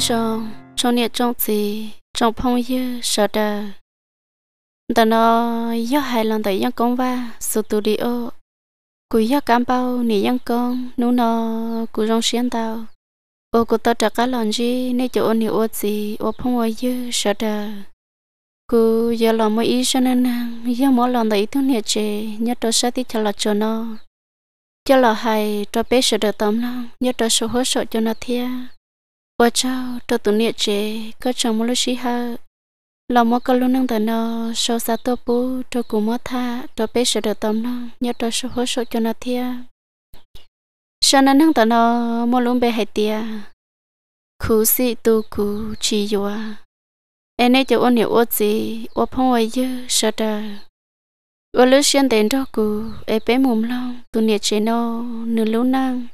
tới rồi trong nhà trong gì trong phong như sợ đờ ta nó gió hai lần tới dân công va studio cú gió cam bao nỉ dân công nú nó cú rong xiên tao ô cú tao trả cá lòn gì nè chỗ ô nỉ ô gì ô phong ô như sợ đờ cú giờ lòng mỗi ý cho nên giờ mỗi lần tới thứ nhà chè nhớ tôi sẽ đi cho là cho nó cho là hai cho bé sợ đờ tâm lắm nhớ tôi sợ hết sợ cho nó thiệt và cho cho tụi niệm chế có chồng một lúc xí ha lò mò cà lúc nâng tờ nó sâu xa tô bú cho cú mò tha cho bé sợ được tâm nó nhớ cho sâu hối sâu cho nó thia sau nó nâng tờ nó mò lúc bé hay tia cú sĩ tu cú chỉ dùa em ấy cho ôn hiểu ô gì ô phong ấy chứ sợ đờ ôn lúc xuyên đến đó cú em bé mồm lòng, tụi niệm chế nó nửa lúc năng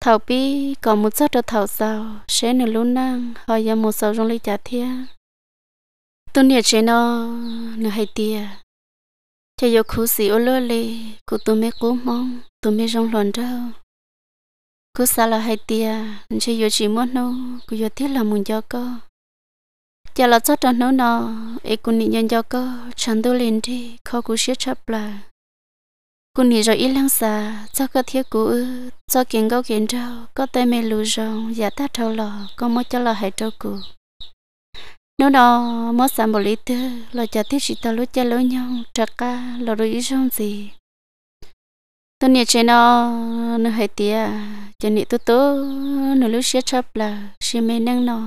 thảo bi có một số cho thầu sao sẽ nửa lúc năng họ giờ một số trong lấy trả thia tôi nhớ chế nó nửa hai tia chế giờ khu sĩ ô lơ lì cụ tôi mới cố mong tôi mới trong lòng đâu cứ xa là hai tia chế giờ chỉ muốn nó cứ giờ thiết là muốn cho cơ giờ là sót cho nó nó ấy cũng nhận cho cơ chẳng tôi lên đi khó cứ siết chấp lại cô nỉ rồi ít lăng xa cho cái thiết cũ cho kiến gấu kiến trâu có tay mê lù rồng giả ta trâu lò có mốt cho lò hai trâu cũ nếu đó mốt xả một lý tư lò chả thiết sĩ ta lúc cha lối nhau trà ca lò rồi ít rong gì tôi nỉ trên đó nó hay tiếc, cho nỉ tôi tố nó lúc xé chập là xí mê năng nó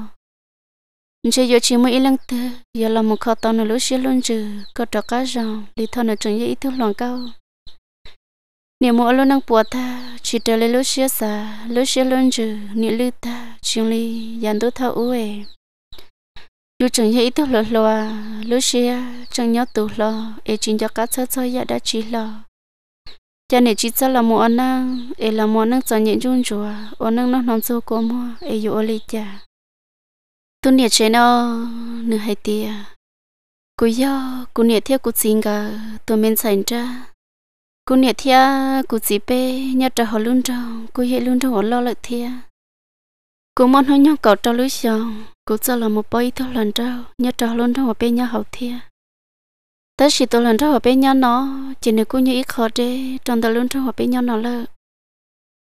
chơi vô chỉ mới lăng tư giờ là một kho tao nó lúc xé luôn trừ có trà ca rong lý thôi nó trồng dễ ít thuốc lòng cao nếu mỗi lúc năng bùa ta chỉ trở lại lúc xưa xa lúc xưa luôn chứ nếu lúc ta chúng li dàn tôi thâu uể lúc chẳng hiểu tôi lo lo lúc xưa chẳng nhớ tôi lo e chính cho cá sơ sơ ya đã chỉ lo cho nên chỉ cho là một anh năng e là một năng chọn những chung chùa anh năng nó nằm sâu cô mua e dụ lý cha tu nhiệt chế nó nửa hai tia cú yo cú nhiệt theo cú xin cả tu men sành ra cô nè thia cô chỉ bé nhớ trở họ luôn trong cô hiện luôn trong họ lo lợi thia cô muốn hơi nhau cầu cho lối xong cô cho là một bơi thôi lần trâu nhớ trở luôn trong họ bên nhau hậu thia tới khi tôi lần trâu họ bên nhau nó chỉ nếu cô như ít khó đê trong tờ luôn trong họ bên nhau nó lợ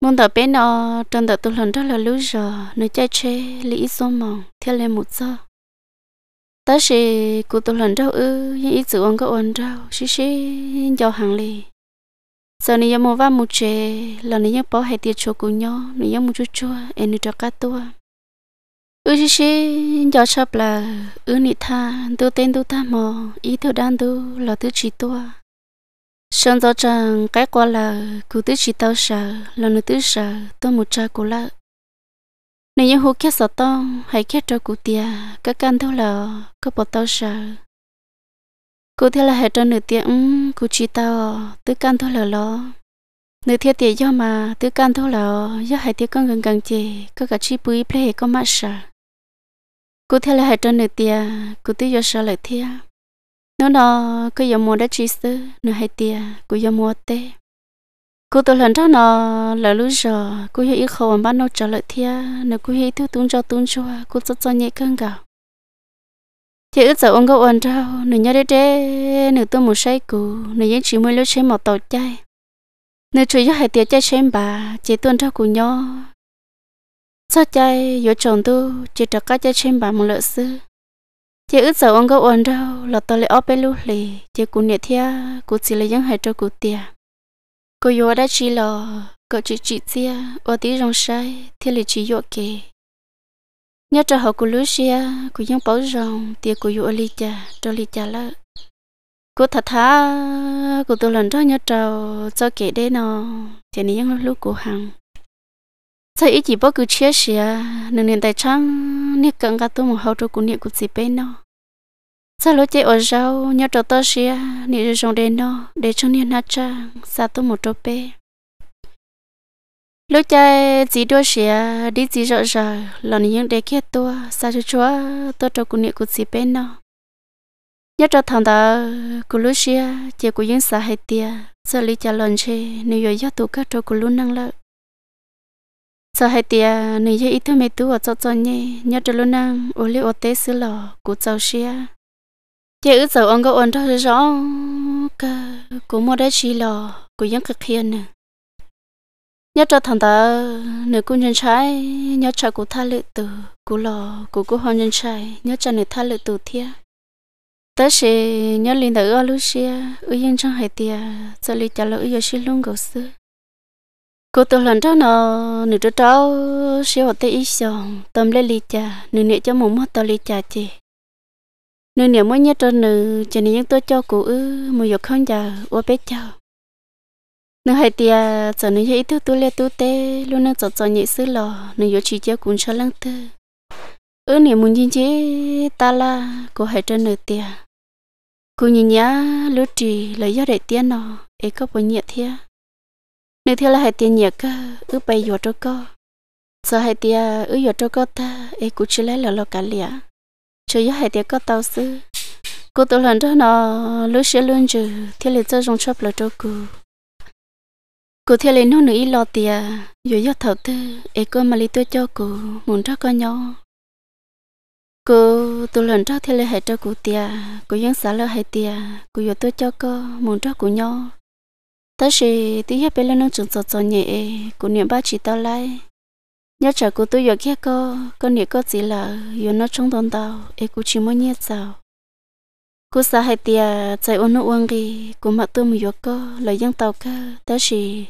muốn tờ bên nó trong tờ tôi lần trâu là lối giờ nơi chơi chơi lý số mỏng theo lên một giờ tới khi cô tôi lần trâu ư nhưng ít sự ăn có ăn trâu xí xí cho hàng liền sau này mua vào một chế là này yếm bỏ hai tiệt cho cùng nhau này yếm một chút chua em cho cá tua ư chứ chứ giờ sắp là ư nị tha tu tên tu tham mò ý theo đan tu là thứ chỉ tua sơn gió chẳng cái qua là cứ thứ chỉ tao sợ là nó thứ sợ tôi một cha cô lợ này yếm hú khét sợ to hay khét cho cụ tia các căn thâu là có bỏ tao sợ cô thế là hệ cho nửa tiếng ừ, cô chỉ tao tứ can thôi là lo nữ thiết tiệt do mà tứ can thôi là do hai tiếng con gần gần chị có cả chi bùi ple có mát sợ cô thế là hệ cho nữ tiền cô tứ do sợ lại thế nó nó cứ giờ mua đã chỉ sư nữ hai tiền cô giờ mua tê cô tôi lần đó nó là lúc giờ cô giờ ít khâu bán nó trở lại thế nửa cô hi thứ tung cho tung cho cô rất cho nhẹ cơn gạo chị ước giờ ông gấu ăn rau nửa nhớ đế đế nửa tôi một say cù nửa yên chỉ mới lúc xem một tàu chay nửa chủ yếu hai tiệt chay xem bà chị tuân rau cù nhó sao chay vô chồng tu chị trật cá chay xem bà một lợi sư chị ước giờ ông gấu ăn rau lọt tôi lại óp bên lúc lì chị cù nhiệt thia cù chỉ lấy những hai trâu cù tiệt, cô vô đã chỉ lò cậu chị chị tia ở tí rong say thiên là chỉ vô kì nhớ cho họ của Lucia của những bảo rồng tiệc của Yulia cho Lilia lỡ của thật thà của tôi lần đó nhớ trâu cho kể đấy nó chỉ nên những lúc của hàng sau ít chỉ bao cứ chia sẻ nên nên tại chăng nên cần cả tôi một hậu trợ của niệm của chị bên nó sau lối chạy ở sau nhớ trâu tôi sẻ nên rồng dùng đến nó để cho nên nát chăng sao tôi một trâu bên lúc cha chỉ đua xe đi chỉ rõ rõ lần những đề kia tua sao cho chúa tôi cho cùng niệm của chị bên nó nhớ cho thằng đó của lúc xe chỉ của những xã hay tia giờ lý cho lần chơi nếu giờ giấc tụ các cho của lúc năng lợi xã hay tia nếu giờ ít thứ mấy tu ở cho cho nhé nhớ cho lúc năng ô liu ô tế xứ lò của cháu xe chơi ước giàu ông có ổn cho rõ cơ của mua đất xí lò của những cái kia nữa nhớ cho thằng ta nếu cũng nhân trái nhớ cho cô tha lệ từ cô lò cô cô hoa nhân trái nhớ cho người tha lệ từ thia tớ sẽ nhớ lên tới ở lúc xia ở yên trong hải tia cho lý trả lời ở xí luôn gấu sư cô tôi lần đó nó nữ cho cháu sẽ ở tây ít xong tâm lấy lý trả nữ nệ cho mồm mắt tao lý trả chị nữ nệ mới nhớ cho nữ cho nhân tôi cho cô ư một giọt không già ở bé cháu nó hay tia giờ nên hay tu tu le tu tê luôn nó giờ giờ nhị sư lò nó yếu chỉ cho cũng cho lăng tư ư nè muốn nhìn chế ta là cô hay trên nửa tia cô nhìn nhá lú trì lấy do để tia nó ấy có bao nhiêu thia nửa thia là hay tia nhiệt cơ ư bay vô cho co giờ hay tia ư vô cho co ta ấy cũng chỉ lấy là lo cả lìa cho do hay tia có tao sư cô tôi lần đó nó lú sẽ luôn chứ thia là cho dùng chop là cho cô cô theo lên nó nữa ít lo tiền rồi do thật tư ấy cô mà lấy tôi cho cô muốn cho con nhau cô tôi lần trước theo lên hệ cho cô tiền cô vẫn xả lỡ hệ tiền cô giờ tôi cho cô muốn cho cô nhau ta sẽ tí hết bên lên nó chừng sợ sợ nhẹ cô niệm ba chỉ tao lại nhớ chờ cô tôi giờ kia cô con niệm cô chỉ là giờ nó trong tồn tao ấy cô chỉ muốn nhớ sao cô xả hai tia chạy ôn nó uang gì cô mặc tôi một giọt cô lời dân tàu cơ ta chỉ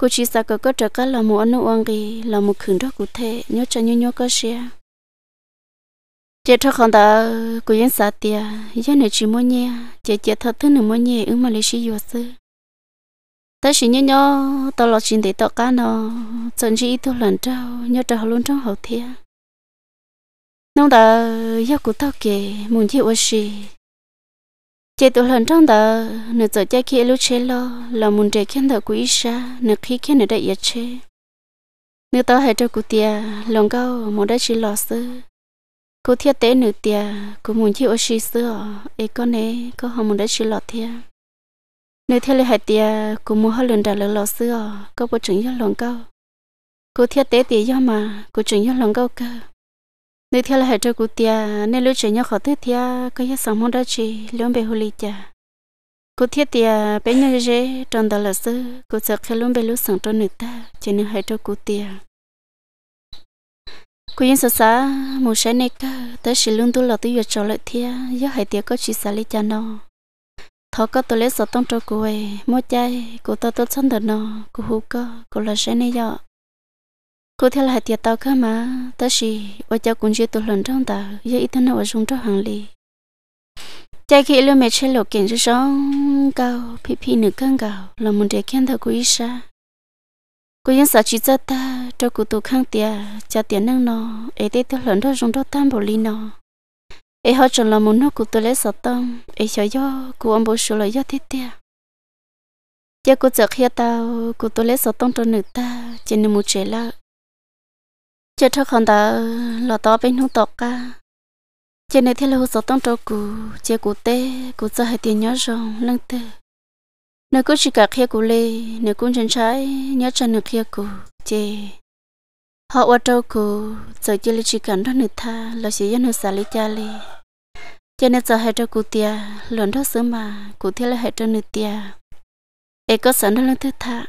cô chỉ sợ có có trở cả là một anh uang gì là một khẩn đó cụ thể nhớ cho nhớ nhớ có xe chị cho con ta cô yên sợ tiệt giờ này chỉ muốn nhẹ chị chị thật thứ nữa muốn nhẹ ứng mà lấy sĩ vô sư ta chỉ nhớ nhớ ta lo chuyện để tao cá nó chân chỉ ít lần trao nhớ trao luôn trong hậu thiên nông ta yêu cụ tao kể muốn chịu ở sĩ chế tôi lần trong đó nửa giờ cha kia lúc chế lo là muốn trẻ khen thở quý xa, nửa khi khen nửa đại yết chế nửa tao hay cho cụ tia lòng cao một đại chỉ lo sư cụ tia tế nửa tia cụ muốn chịu oxy sữa ấy con này có họ muốn đại chỉ lo tia nửa theo lời hai tia cụ muốn họ lần đại lần lo sữa có bộ trưởng cho lòng cao cụ tia tế tia do mà cụ trưởng cho lòng cao cơ nếu theo là hệ cho cụ tia nên lối chơi nhau khó thế tia có hết sống mong đó chỉ luôn bị hụi tia cụ tia tia bé nhau dễ trong đó là sư cụ sợ khi luôn bị lối sống trong nước e, ta cho nên hệ cho cụ tia cụ yên sợ sợ một sáng nay cả tới sự luôn tu là tu vừa trở lại tia do hệ tia có chỉ sợ lấy cha nó thọ có tôi lấy sợ tông cho cụ ấy mỗi chai cụ tôi tôi sẵn được nó cụ hú cơ cụ là sáng nay giờ cô theo lại tiệt tao cơ mà ta chỉ ở cho cũng chưa tụt lần trong ta giờ ít thân ở dùng cho hàng lì chạy khi lưu mẹ chơi lộ kiện cho sống cao phi phi nửa cân cao là muốn để khen thở của ít sa cô yên sợ chỉ cho ta cho cụ tu khang tiệt cho tiền năng nó ấy để tu lần đó dùng cho tam bộ lì nó ấy họ chọn là muốn nó cụ tu lấy sợ tâm ấy cho do cụ ông bố số là do thiết tiệt giờ cô chợt khi tao cụ tu lấy sợ tâm cho nữ ta chỉ nên một trẻ là chế cho con ta lọ to bên hông tọt cả chế này theo là số tông trâu cụ chế cụ tê cụ cho hai tiền nhớ rồi lăng tê nếu cũng chỉ cả khía cụ lê nếu cũng chân trái nhớ chân được khía cụ chế họ qua trâu cụ giờ chỉ lấy chỉ cần đó nữa tha là chỉ dân xả lý cha lê chế này giờ hai trâu cụ tia luận đó sớm mà cụ theo là hai trâu nữa tia ấy có sẵn đó lăng tê tha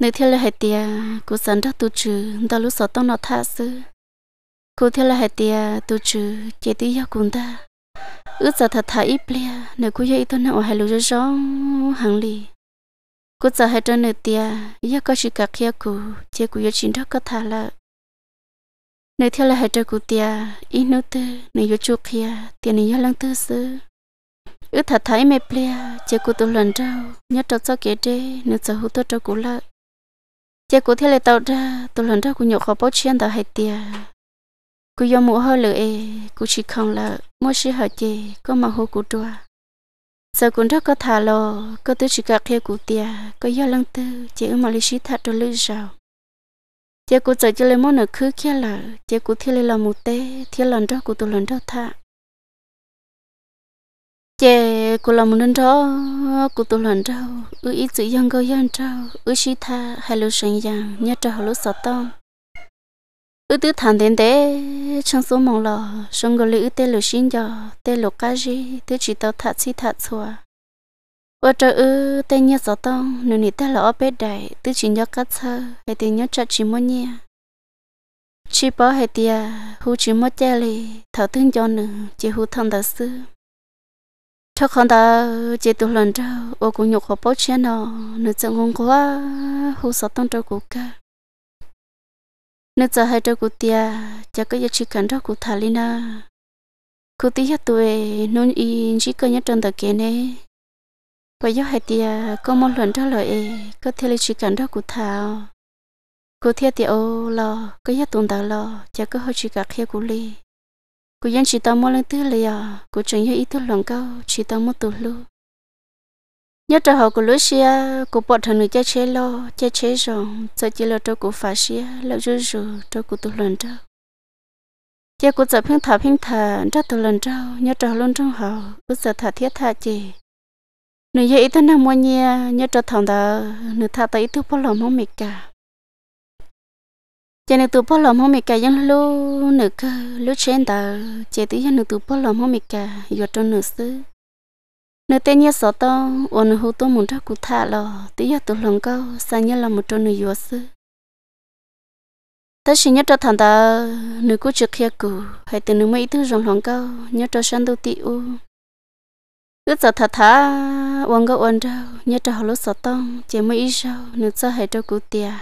nếu theo là hệ tia cô sẵn ra tu trừ đã lúc sợ tông nó tha sư cô theo là hệ tia tu trừ chế tí yêu cùng ta ước giờ thật thà ít bia nếu cô yêu tôi nào hay lúc rõ hàng lì cô giờ hay trên nửa tia yêu có sự cả kia cô chế cô yêu chính đó có thà là nếu theo là hệ trên cô tia ít nữa, tư nếu yêu chút kia tiền yêu lăng tư sư ước thật thà ít mệt bia chỉ cô tu lần trâu nhớ trâu cho kế đê nếu giờ hút tôi cho cô lợi chế của thế là tàu ra tôi lần ra của nhậu khó bao chuyện tàu hay tiền cô do mũ hơi lười cô chỉ không là mua sĩ hở chế có mà hồ của trua giờ cũng rất có thà lo có tứ chỉ cả kia của tiền có yêu lăng tư chế mà lịch sử thật rồi lưu rào chế của giờ chỉ lấy món nợ khứ kia là chế của thế là một tê thế lần ra của tôi lần ra thà chè cô làm nên đó cô tôi làm đâu ư ít chữ yang go yang đâu ư chỉ tha hay lo sang yang nhất cho lo sợ to ư tứ thằng đến thế trong số mong lò song gọi ư tê lo xin giờ tê lo cá gì tê chỉ tao thắt xí thắt xua ở chỗ ư tê nhớ sợ to nên nít tê lo bé đại tứ chỉ nhớ cá thơ hay tê nhớ chặt chỉ mua nhia chỉ bảo hay tia hú chỉ mua chè li thở thương cho nữa chỉ hú thằng đó xưa cho không ta chỉ tu lần cho ô cũng nhục họ bớt chén nó nữ chẳng ngon quá hú sợ tông cho cụ cả nữ giờ hai cho cụ tia chắc có giá trị cần cho thay lên. lina cụ tí hết tuổi nôn y chỉ cần nhất trong tờ kia này. và do hai tia có một lần cho lời có thể là chỉ cần cho cụ thảo cụ thiệt thì ô lo cái giá tuần đó lo chắc có hơi chỉ cả khi cụ li cô dân chỉ tao mua lên thứ lì à cô chẳng nhớ ít thứ lần cao chỉ tao mua tù lu nhớ trở họ của lối xe cô bọn thằng người cha chế lo cha chế rồi giờ chỉ lo cho cô phá xe lỡ rú rú cho cô tù lần trâu cha cô giờ phim thả phim thả ra tù lần trâu nhớ trở luôn trong họ ước giờ thả thiết thả gì nửa giờ ít thứ năm mua nhia nhớ trở thằng đó nửa thả tới ít thứ bao lòng mong mệt cả chị nữ tụ bao lòng hôm cả dân lú nữ cơ lú trên tờ chị tí dân nữ tụ bao lòng hôm cả giọt trong nữ sư nữ tên nhớ sợ to ôn hú to muốn ra cụ thả lò tí giờ tụ lòng câu sao nhớ là một trong nữ giọt sư tất nhiên nhớ cho thằng ta nữ cú trực kia cụ hay từ nữ mấy thứ rồng lòng câu nhớ cho sang đầu tị cứ sợ thà thà ôn câu ôn đâu nhớ cho họ lú sợ to chị mấy ít sau nữ cho hay cho cụ tiệt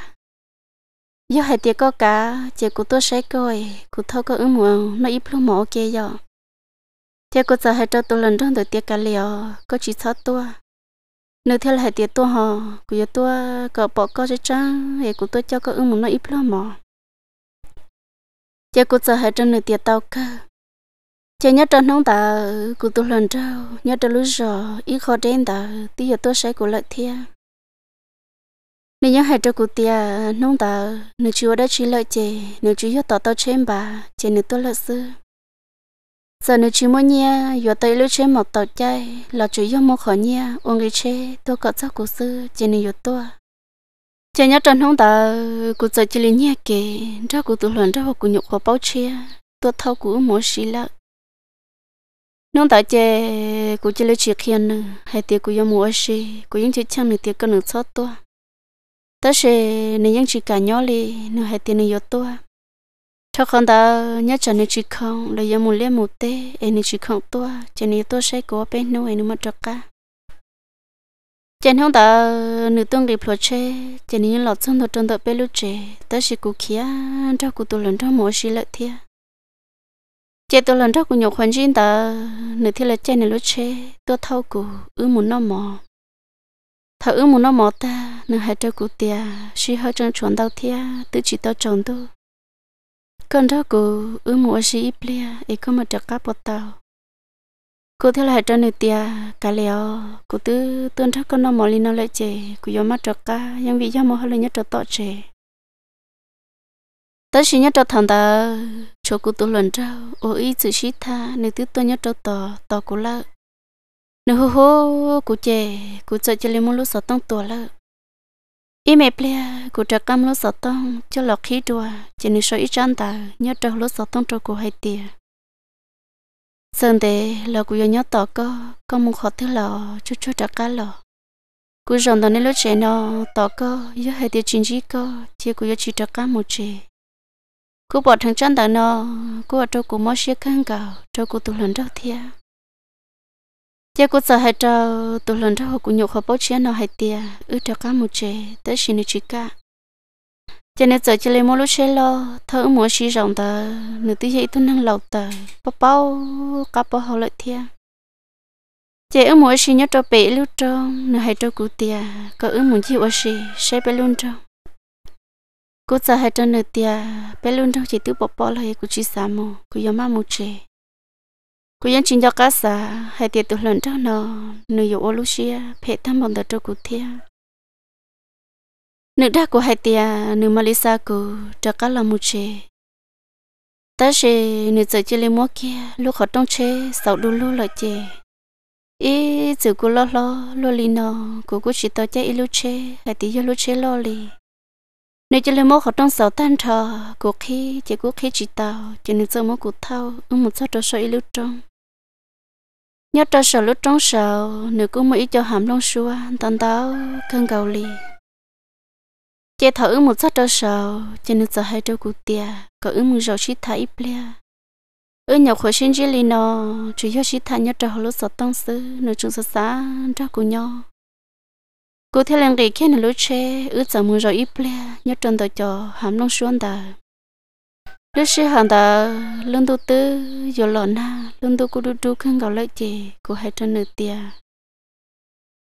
giờ hai tiệt có cả, chị cũng tôi sẽ coi cũng thâu có ứng mùa nó ít lúc mỏ kia giờ tiệc cũng giờ hai cho tôi lần trong tôi tiệt cả liều có chỉ thoát tôi. nếu theo hai tiệt tôi họ cũng giờ tôi có bỏ có cái trang để cũng tôi cho có ứng mùa nó ít lúc mỏ tiệc cũng giờ hai cho nửa tiệt tàu cả chỉ nhớ trong nóng ta cũng tôi lần trâu nhớ trong lúc giờ ít khó đến ta tí giờ tôi sẽ cũng lợi thiệt nên nhớ hai trâu cụ tia nông tờ nữ chúa đã chỉ lợi chè nữ chúa yếu tỏ tao trên bà chè nữ tôi lợi sư giờ nữ chúa muốn nhia yếu tay lưu trên một tàu chay là chúa yếu mua khỏi nhia uống cái chè tôi có cho cụ sư chè nữ yếu tôi chè nhớ trần nông tờ cụ giờ chỉ lấy nhia kề ra cụ tự luận ra cụ nhục của bao chia tôi thâu cụ mua xí lợi nông tại chè cụ chỉ lấy chuyện khiên hay tiệc cụ yêu mua xí cụ những chuyện chăng này tiệc cần được sót tôi tớ sẽ nên những chỉ cả nhỏ li nó hay tiền nhiều tua cho con ta nhớ cho nên chỉ không lấy giờ muốn lấy một tê em nên chỉ không tua cho nên tua sẽ cố bên nó em mất cho cả cho nên ta nữ tương nghiệp lo chê cho nên lọt xong thôi trong tập bê lúc chê tớ sẽ cố kia cho cố tu lần cho mỗi sự lợi thiệt chế tôi lần trước cũng nhiều khoản riêng ta nữ thì là chế này lúc chế tôi thâu cụ ư muốn nó mò thở ư muốn nó mò ta nâng hai trâu cụ tia suy hơi chân chuẩn đau thia tự chỉ tao chọn tu con đó cụ ư mua gì ít lia ấy có một trạc cáp bọt tao cụ theo lại trâu nửa tia cả leo cụ tư tuân thắc con nó mò lên nó lại chè cụ gió mắt trạc ca nhưng vì gió mò hơi nhớ trạc tọt chè ta chỉ nhớ trạc thằng ta chỗ cụ tu luận trâu ô ý chỉ tha nửa tư tuân nhớ trạc tọt tọt cụ lợ nô hô hô cụ chè cụ sợ cho lên một lúc sợ tông tua lơ ít mẹ ple cụ trợ cam lúc sợ tông cho lọt khí tua, chỉ nên sợ ít chăn ta nhớ trâu lúc sợ tông trâu cụ hay tiệt. sơn thế là cụ nhớ tỏ co, có muốn khó thứ lọ chút chút trợ cá lọ cụ rồng đó nên lúc trẻ nó tỏ co nhớ hay tiệt chín trí co, chỉ cụ nhớ chỉ trợ cá một trẻ cụ bỏ thằng chăn ta nó cụ ở trâu cụ mới xe khăn cào trâu cụ tụ lần đâu thiệt giờ cô sợ hết trâu tụi lần đó cũng nhục họ bố chia nó hay tia ư cho cá một chè tới xin được chị cả cho nên giờ chỉ lấy mua lúa xe lo thở mua xí rộng tờ nửa tí vậy tôi năng lầu tờ bao bao cá bao hậu lợi thia chị ư mua xí nhớ cho bé lưu trong nửa hai cho cụ tia có ư muốn chịu ở xí xe bé luôn trong cô sợ hết trâu nửa tia bé luôn trong chỉ tự bỏ bỏ lại cũng chỉ sao mù cô yếm mà một chè cô yên chính cho cá sa hay tiệt tụt lần trong nó nữ yêu Olusia phải thăm bằng tờ cụt thia nữ đã của hai tiệt nữ malisa của cho cá là một chế ta sẽ nữ chơi chơi lên mua kia lúc họ trong chế sau đu lú lại chế ý chữ của lo lo lo li nó của cô chỉ tao chơi ilu chế hay tiệt ilu chế lo li nếu chơi lên mua họ trong sáu tan trò của khi chỉ của khi chỉ tao chỉ nữ chơi mua cụt thao ưng một số trò chơi ilu trong nhớ cho sợ lúc trống sợ nữ cũng mới cho hàm long xua tần tao cơn cầu lì chế thở một sát cho sợ chế nữ sợ hai trâu cụ tia có ứng mừng rồi chỉ thấy plea ở nhà khởi sinh chỉ lì nó chỉ cho chỉ thái nhớ cho họ lúc sợ tăng sư nữ chúng sợ xa cho cụ nhau cụ theo lần kỳ kia nữ lúc chế ở giờ mừng rồi ít plea nhớ trong tờ cho hàm long xua đời lúc xưa hàng ta lưng tu tư giờ lợn na lưng tu cô đu đu khăn gạo lợi chị cô hai trăm nửa tia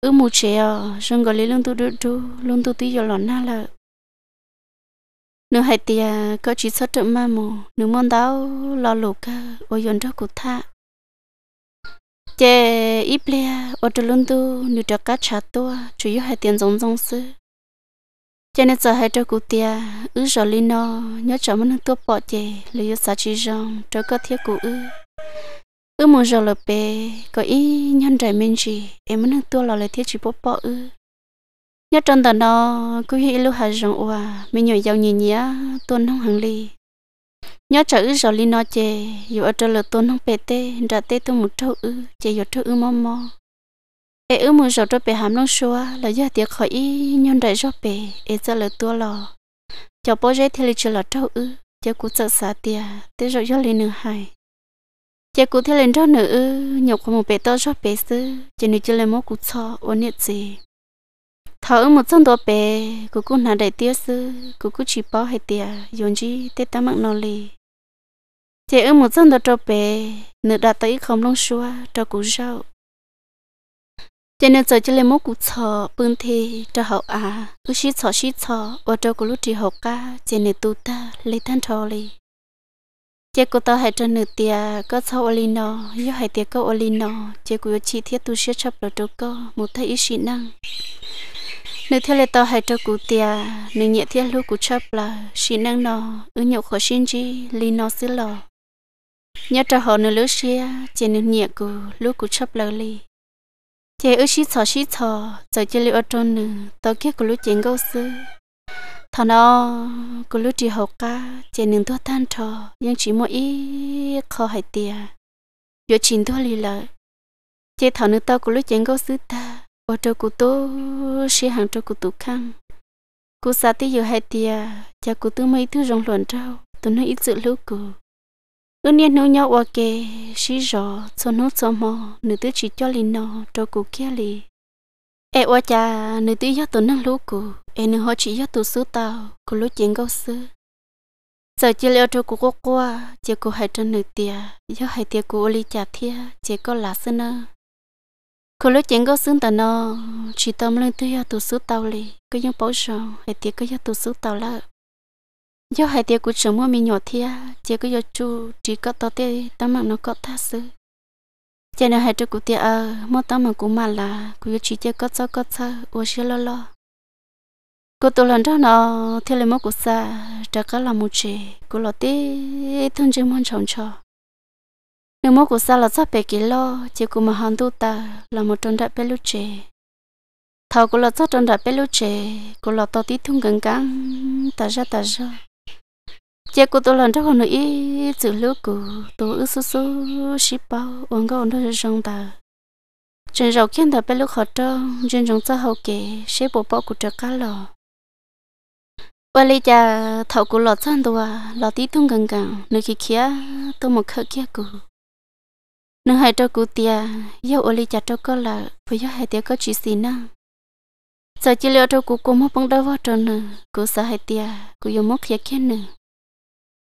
ư mù trẻ ờ xong gọi lấy lưng tu đu đu lưng tu tí giờ lợn na là nửa hai tia có chỉ sót trợ ma mù nửa món đáo lo lụt ca ôi dọn cho cụt tha chè ít lẹ ở trong lưng tu nửa trà cá chả tua chủ yếu hai tiền giống giống xưa cho nên giờ hai cho cụ tia ứ giờ lên nó nhớ cho mình tua bỏ chè lấy sa chi rong cho có thiết cụ ứ ứ một giờ là bé có ý nhân trải mình chỉ, em mình tua là lấy thiết chỉ bỏ bỏ ứ nhớ trong tờ nó cứ hi lúc hai rong òa mình nhồi dầu nhìn nhía tuôn không hàng ly nhớ cho ứ giờ lên nó chè dù ở trên là tuôn không bể tê ra tê tôi một trâu ứ chè dù trâu ứ mò mò เออมือจอดไปหามน้องชัวแล้วยาเตียขออีย้อนได้จอดไปเอจะเลยตัวหลอจอปอเจเทลิจลอเจ้าอือเจ้ากูจะสาเตียเตจอยอเลยหนึ่งหายเจ้ากูเทลินจอหนึ่งอือหยกขโมยไปต่อจอดไปซื้อเจ้าหนึ่งจะเลยมอกูชอวันนี้จีเธอมือจังตัวไปกูกูหนาได้เตียซื้อกูกูชีปอให้เตียยอนจีเตตามักนอลีเจ้ามือจังตัวไปเนื้อดาตีคำลงชัวเจ้ากูเจ้า cho nên giờ chỉ lấy mốt cụ thọ bưng thì cho họ à cứ xí thọ xí thọ và cho cụ lúc chỉ họ cả cho nên tu ta lấy than thọ li chế cụ ta hãy cho nửa tia có thọ ô li nó nhớ hãy tia có ô li nó chế cụ chỉ thiết tu sửa chấp đồ cơ một thấy ý sĩ năng nửa thiết lấy ta hãy cho cụ tia nửa nhẹ thiết lúc cụ chấp là sĩ năng nó ứ nhậu khó xin chi lino xí lò nhớ cho họ nửa lứa xia cho nửa nhẹ cú lúc cụ chấp lờ li chị ước xí xò xí xò giờ chị liệu trôn nữ tao kia của lúc chén ngâu sư thọ nó của lúc chị học ca chị nương thua tan thọ nhưng chỉ mỗi ít khó hay tia giờ chín thua lì lợi chị thọ nữ tao của lúc chén ngâu sư ta ô tô của tôi sĩ hàng trâu của tu khăn cô sa tí giờ hay tia cha của tu mấy thứ rong luận trâu tôi nói ít sự lúc của lúc nãy nấu nhau ok xí rõ cho nấu cho mò nữ tứ chỉ cho linh nó cho cụ kia lì e oa cha nữ tứ gió tụ năng lú cụ e nữ họ chỉ gió tụ số tàu cụ lú chuyện gấu sư giờ chỉ leo cho cụ có qua chỉ cụ hai cho nữ tia gió hai tia cụ lì chả thia chỉ có là sư nơ cụ lú chuyện gấu sư tao nó chỉ tâm lên tứ gió tụ số tàu lì cứ những bảo rằng hai tia cứ gió tụ số tàu lợ do hai tiệc của chồng mua mi nhỏ thia chỉ có giờ chú chỉ có tao tiệc tao mà nó có tha sự chỉ là hai tiệc của tiệc ờ mua tao mà cũng mà là của giờ chỉ tiệc có cho có sao ô xí lo lo cô tôi lần đó nó thì là mất của xa trả cả là một chị cô lo tí thân chỉ muốn chồng cho nếu mất của xa là sắp bảy kilo chỉ của mà hàng tu ta là một trong đại bé lúc chị thầu cô là sắp trong đại bé lúc chị cô lo to tí thung gần cắn ta ra ta ra chế cô tôi lần trước còn nữa chữ lúc cô tôi ước số số ship bao ông có ông đó trong ta trên rau kiến đã bên lúc họ trông trên trong xã hậu kể sẽ bộ bao của trợ cá lò và lấy cha thầu của lọt sang tôi à, lọt tí tung gần gần nơi kia kia tôi một khờ kia cô nơi hai trâu cụ tia yêu ô lấy cha trâu có là phải yêu hai tia có chỉ xin năng giờ chỉ liệu trâu cụ cô mất bằng đâu vào trâu nữa cô sợ hai tia cô yêu mất kia kia nữa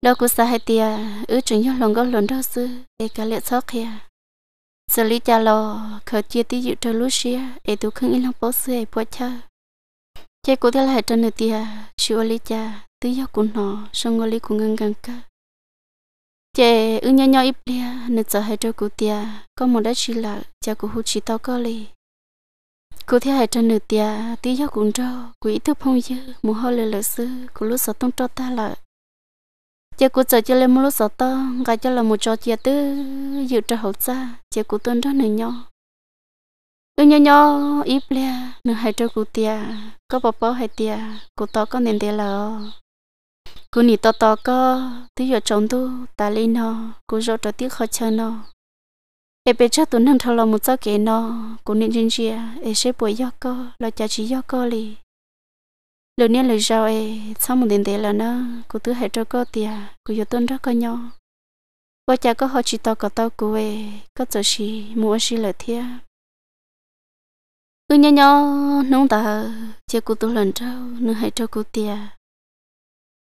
đó cũng sa hai tiệt ứ chừng nhau lòng gót lồn đó sư để cả lệ sót kia xử lý cha lo khởi chia tí dụ cho lúc xia để tu không yên lòng bố sư để bó cha chế cố thế lại trên nửa tia chịu lý cha tí giác cũng nọ song ngô lý của ngang ngang cả chế ứ nhau nhau ít lia nửa giờ hai trâu của tiệt có một đất chỉ là cha của hú chỉ tao có lì cô thấy hai trên nửa tiệt tí giác cũng trâu của ý thức phong dư một hơi lời lời sư của lúc sợ tung trâu ta lại chị cụ sợ chị lên một lúc sợ to gái cho là một trò chị tư dự cho hậu xa chị cụ tuân rất nửa nhỏ nửa nhỏ nhỏ ít lẹ nửa hai trâu cụ tia có bò bò hai tia cụ to có nền tia là cụ nỉ to to có thứ giờ trống tu ta lên nó cụ rốt cho tiếc khó chơi nó em bé chắc tuấn hàng thâu là một sao kế nó cụ nền riêng chia em sẽ bồi gió co là cha chỉ gió co li lần này lời sau ấy sau một đến đấy là nó cô tứ hệ cho cô tiền cô yêu tôn rất có nhau bố cha có họ chỉ tao có tao cô ấy có chỗ gì mua gì là thia cứ nhau nhau nông ta chỉ cô tôi lần sau nữ hai cho cô tiền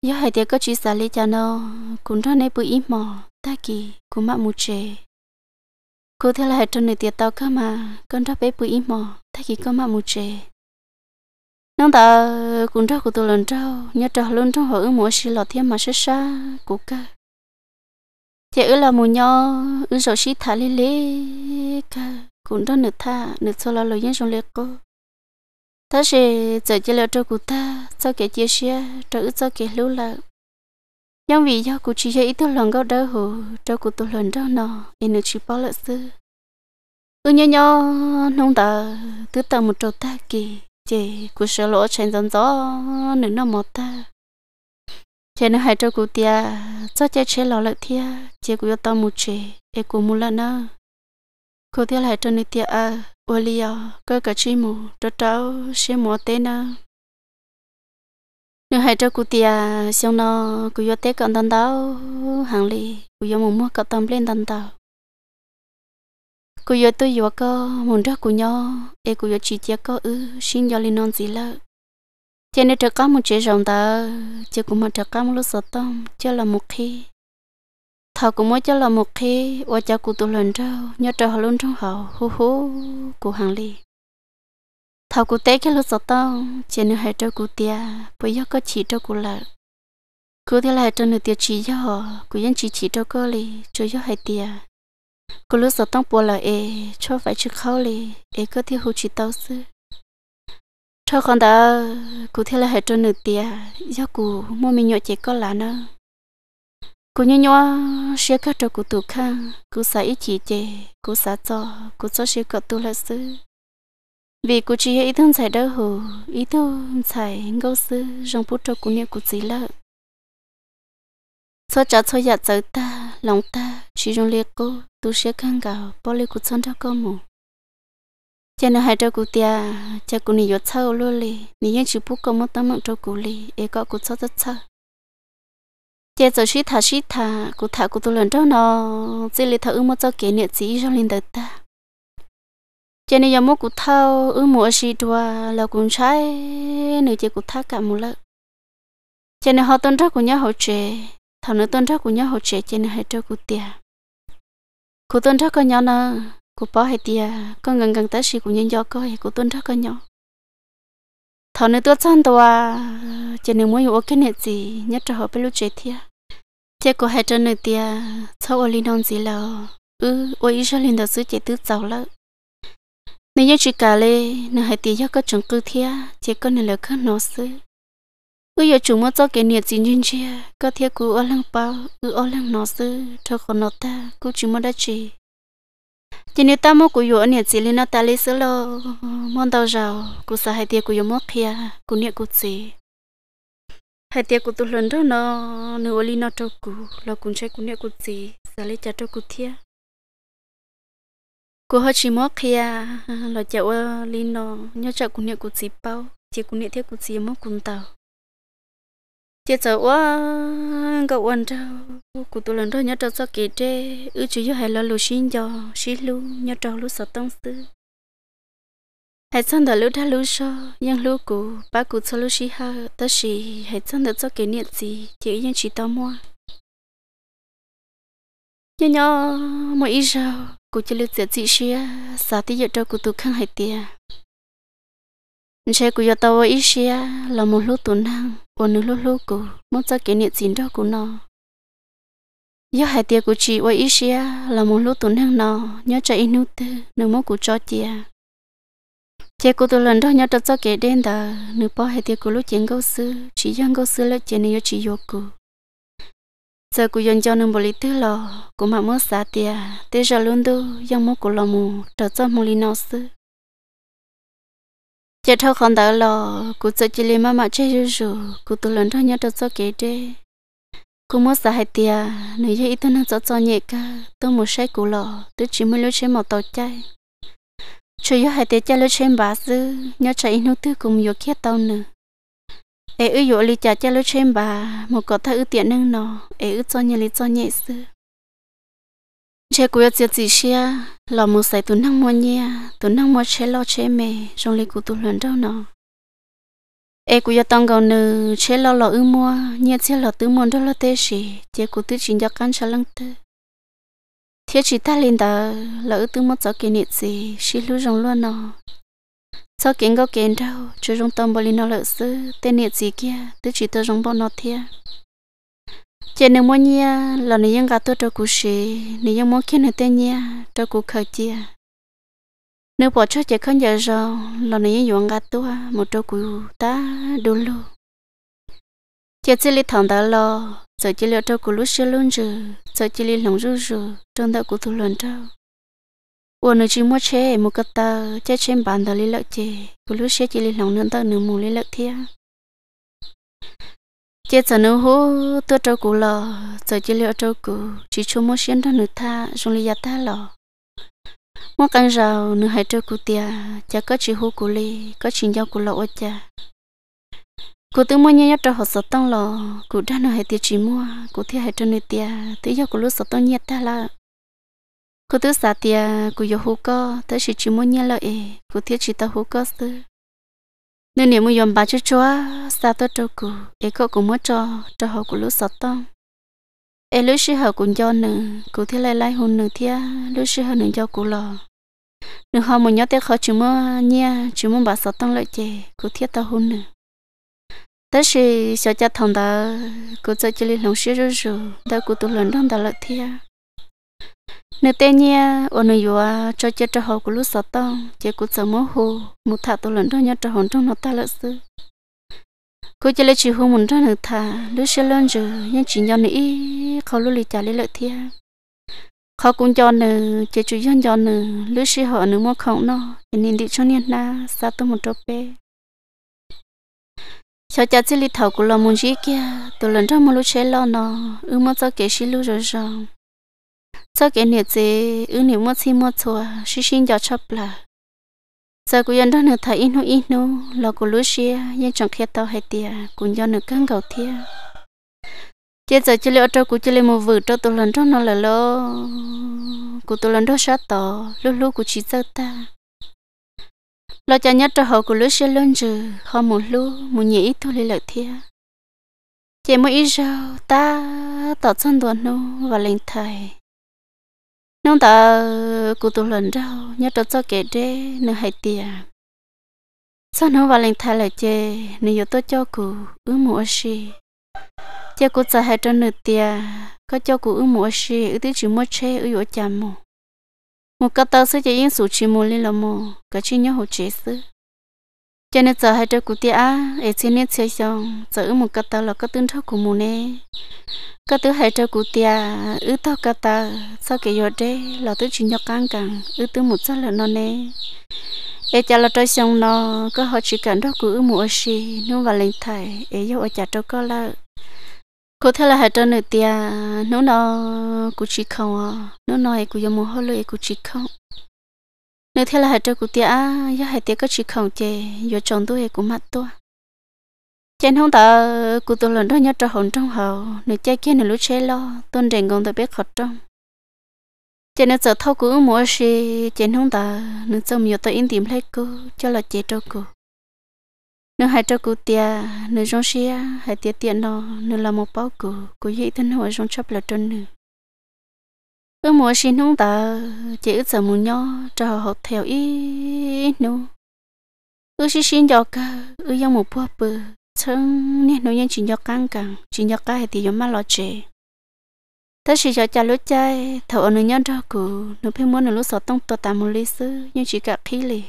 giờ hai tiề có chỉ xả lý cha nó cũng cho nên bự ít mò ta kỳ cũng mặc một chế cô thế là hai cho này tiền tao cơ mà con rất bé bự ít mò ta kỳ có mặc một chế nông ta cũng trao của tôi lần trao nhớ trao luôn trong hội ứng mỗi xì lọt thiên mà sẽ xa của ca thì ứ là mù nho ứ rồi xí thả lê lê ca cũng trao nửa tha nửa xô là lời nhân trong lê cô ta sẽ giờ chỉ là trao của ta cho kẻ chia xe trao ứ cho kẻ lưu lạc nhưng vì do cụ chỉ cho ý tưởng lòng gạo đỡ hồ trao của tôi lần trao nọ em được chỉ bao lỡ sư ứ ừ nhớ nho nông ta cứ tao một trâu ta kì chị cú sửa lỗ chân dần gió nửa nó một ta chị nó hai cho cú tia cho chị chế lò lợi tia chị cú yêu tao một chị e cú mua lần nữa cú tia lại cho nửa tia à ô liò cái cái chi mù cho cháu sẽ mua tên nữa nửa hai cho cú tia xong nó cú yêu tết còn tao hàng lì cứ yêu mua mua cả tầm lên tao cô giờ tôi vừa có muốn ra cô nhỏ, e cô giờ chỉ tiếc có ư xin giờ lên non gì lợ thế nên trở cá một chế rộng ta chứ cũng mà trở cá một lúc sợ tâm chứ là một khi thảo cũng mới chứ là một khi và cha cụ tôi lần rau nhớ trở họ luôn trong họ hú hú cụ hàng ly thảo cụ té cái lúc sợ tông, chỉ nên hãy trở cụ tia bây giờ có chỉ cho cụ lợ cứ thì lại trở nửa tia chỉ cho họ cụ dân chỉ chỉ cho cơ ly cho cho hai tia cô lúc giờ tông bùa là ê cho phải chứ khâu lì ê cứ thi hụ chỉ tao sư cho con đã cô thi là hệ cho nữ tia do cô mua mình nhọ chỉ có là nữa cô nhớ nhớ sẽ cắt cho cô tụ khang cô xả ít chỉ chè cô xả cho cô cho sẽ cắt tu là sư vì cô chỉ ý thương xài đỡ hồ ý thương xài ngô sư trong bút cho cô nhớ cô chỉ lợ cho cha cho dạ tới ta lòng ta chỉ trong liệt cô tu sẽ khăn gạo bỏ lì cụt son cho cô mù cha nó hai cho cụ tia cha cụ nị giọt sâu luôn lì nị những chữ bút cô mất tâm mộng cho cụ lì e có cụ sâu rất sâu cha giờ sĩ thả sĩ thả cụ thả cụ tu lần trong nó chỉ lì thở ư mất cho kẻ niệm chỉ cho linh đời ta cha nị giờ mất cụ thâu ư mùa sĩ đua là cũng trái nị cha cụ thả cả mù lợ cha nị họ tôn trắc của nhau hậu trẻ thằng nữ tôn trắc của nhau hậu trẻ cha nị hai cho cụ tia cô tuân thắc con nhỏ nè, cô bỏ hết tiệt con gần gần tới xí cũng nhân do cô hết cô tuân thắc con nhỏ thằng này tôi chăn tòa, chỉ nếu muốn ok này gì nhất là họ bị lúc chết thì, thế cô hai chân này, tiệt sau ở linh non gì là ừ ở Israel đó sứ chỉ tự giàu lắm nếu như chỉ cả lê nó hết tiệt do các trường cư tiệt chỉ có nên là khác nói sứ cứ giờ chúng mới cho cái nhiệt gì nhân chia có thể cứ ở lăng bao cứ ở lăng nó sư thôi còn nó ta cứ chúng mới đã chỉ chỉ nếu ta mua cứ giờ nhiệt gì lên nó ta lấy sữa lo món đầu rau cứ sợ hai tiệc cứ giờ mất kia cứ nhiệt cứ gì hai tiệc cứ tụt lần đó nó nửa ly nó trâu cứ lo cũng chơi cứ nhiệt cứ gì giờ lấy chả trâu cứ thia cô hơi chỉ mất kia là chợ linh nó nhớ chạy cũng nhiệt cũng chỉ bao chỉ cũng nhiệt thiết cũng chỉ mất cũng tàu chị sợ quá cậu quần trâu cụ tôi lần đó nhớ trâu sao kể trê ư chủ yêu hay là lù xin cho xí lu nhớ trâu lu sợ tông sư hay xong đó lu đã lu so nhưng lu cụ ba cụ cho lu xí ha tất xí hay xong đó cho kể niệm gì chị nhưng chỉ tao mua nhớ nhớ mỗi ít sao cụ cho lu chị xí sa tí giờ trâu cụ tôi không hay tiền sẽ cứ giờ tao ít xia là một lúc tuần năng còn nửa lúc lúc cụ muốn cho kỷ niệm gì đó của nó giờ hai tia của chị với ít xia là một lúc tuần năng nọ, nhớ cho ít nút tư nửa mốt của cho chị chị của tôi lần đó nhớ cho cho kể đến đó nửa bao hai tia của lúc chiến câu sư chị dân câu sư là chuyện này chị vô cụ giờ cụ dân cho nương bồ lý tư lò cụ mà mất xa tia tê giờ luôn đâu dân mốt của lò mù cho cho mù lý nó sư chỉ thâu con đỡ lo cụ sợ chỉ lấy mà mà chơi rủ rủ cụ tụ lần thâu nhớ được sao kể đê cụ mất sợ hai tia nếu như ít thân cho cho nhẹ cả tôi muốn say cụ lo tôi chỉ muốn lối chơi một tàu chơi chơi yếu hai tia chơi lối chơi bà sư nhớ chơi nước tư cùng yếu kia tàu nữa ế ư yếu lý trả chơi lối chơi bà một có thay ư tiện nâng nó ế ư cho nhẹ lý cho nhẹ sư chế của chị chị xia lò mù sai tụi năng mua nha tụi năng mua chế lo chế mẹ trong lịch của tụi lần đâu nọ e của gia tăng gạo nữ chế lo lò ư mua nha chế lò tứ muôn đó lo tê xì chế của tứ chính gia căn cho lăng tư thế chỉ ta lên đó lò ư tứ mua cháu kỷ niệm gì xí lưu trong luôn nọ cháu kiến gạo kiến đâu chú trong tâm bò linh nó lợ sư tên niệm gì kia tứ chỉ tơ trong bò nó thiệt chỉ nếu muốn nha là nếu những cái tôi cho cụ sĩ nếu muốn kia nữa tên nha cho cụ khởi chia à. nếu bỏ cho chỉ không giờ rồi là nếu những dụng cái tôi à, một cho cụ ta đủ luôn Chỉ chỉ lấy thằng đó lo giờ chỉ lấy cho cụ lúc xưa luôn rồi giờ chỉ lấy lòng rú rú trong đó cụ thu lần trâu ủa chỉ mua chế một cái tờ chế trên bàn đó lấy lợi chị cụ lúc xưa chỉ lấy lòng nữa tao nửa mù lấy lợi thiệt chế cho nó hố tôi trâu cũ lò giờ chỉ liệu trâu cũ chỉ cho mua xuyên đó nữa tha dùng lý giá tha lò Mua căn rào nữa hai trâu cũ tiệt, chả có chỉ hố cũ lì, có chỉ nhau cũ lò ô chả cụ tự mua nhau cho họ sọt tông lò cụ đã nữa hai tiệt chỉ mua cụ thi hai trâu nữa tiệt, tự do cụ lúc sọt tông nhiệt tha là cụ tự xả tia cụ yêu hố co tới chỉ chỉ mua nhau lợi cụ thi chỉ tao hố co xứ nên nếu muốn yếm bà chú chúa sao tôi đâu cụ ấy cô cũng muốn cho cho họ của lúc sọt tông ấy lúc xưa họ cũng cho nữa cụ thế lại lại hôn nữa thia lúc xưa họ nữa cho cụ lò nữa họ muốn nhớ tới họ chỉ muốn nha chỉ muốn bà sọt tông lợi chè cụ thiết tao hôn nữa tất sự sợ cha thằng đó cụ cho chơi lòng xưa rồi rồi đó cụ tụ lần đông đó lại thia nếu tên nha ở nơi vừa cho chết cho họ của lúc sáu tông chỉ cũng sợ máu hồ một thà tôi lần đó nhớ cho hồn trong nó ta lỡ sư cô chỉ lấy chỉ hôn mình ra nửa thà lúc xe lên rồi nhưng chỉ nhau nữa khó lúc lì trả lấy lợi thia khó cũng cho nửa chỉ chủ nhân cho nửa lúc xe họ nửa mua không nó thì nên đi cho nên na sao tôi một trâu bé cho cha chỉ lì thầu của lo muốn gì kia tôi lần trong một lúc xe lo nó ư mất cho kể sĩ lúc rồi rồi sau cái này thì ư nếu mất xin mất chùa xí xin cho chấp là giờ cũng yên đó nữa thấy inu inu là của lúa xia yên chẳng khét tao hay tiệt cũng do nữa căng gạo thia. chế giờ chỉ liệu cho cũng chỉ liệu một vử cho tôi lần trong nó là lo cũng tôi lần đó sát tỏ lúc lúc cũng chỉ sợ ta lo cho nhất cho họ của lúa xia luôn chứ không một lúa một nhĩ tôi lấy lợi thia. chế mỗi ít giờ ta tỏ chân đồn nó và lên thầy nông ta ờ, cụ tụ lần đâu nhớ trật cho kể đế nương hai tiền sau nó vào lên thay lại chê nương yếu tôi cho cụ ứ mùa xì chê cụ trả hai trăm nửa tiền có cho cụ ứ mùa xì ứ tiếng chỉ mua chê ứ yếu chạm mù một cái tờ sẽ chỉ yên sủ chỉ mua lên là mồ cái chuyện nhớ hồ chế xứ cho nên giờ hai đứa cụ tia ấy xin nên chơi xong giờ một cái tao là cái tương thọ của mình nè cái thứ hai đứa cụ tia ứ tao cái tao sau cái giờ đấy là tôi chỉ nhóc căng căng ứ tôi một giờ là nó nè ấy cha là chơi xong nó có họ chỉ cần đó cụ ứ một xí nó và lên thầy ấy yêu ở cha đâu có là cô thấy là hai đứa nữa tia nó nó cụ chỉ không à nó nói cụ yêu một hơi lưỡi cụ chỉ không nếu thế là hai trâu của tia ya hai tia có chỉ không chê yo chồng tôi của mặt tôi trên không ta, cụ tôi lần đó nhớ trâu hồn trong hầu nếu chơi kia nếu lúc chơi lo tôi đành còn tôi biết khọt trong trên nó giờ thâu của mua xe trên không ta, nếu chồng yo tôi yên tìm lấy cô cho là chế trâu cô nếu hai trâu của tia nếu trong xe hai tia tiền nó nếu là một bao cô cụ dễ thân hồi trong chấp là trâu nữa ơ mua sinh nông ta chỉ sợ muốn nhau cho học theo ý nô ơ xin sinh cho cả ơ yang một bữa bữa chân nè nô nhân chỉ cho căng căng chỉ cho cái thì giống má lo chê ta chỉ cho cha lúa chay thầu ở nơi nhân cho cụ nó phải muốn ở lúc sáu tông tổ tạm một lý sư nhưng chỉ cả khí lì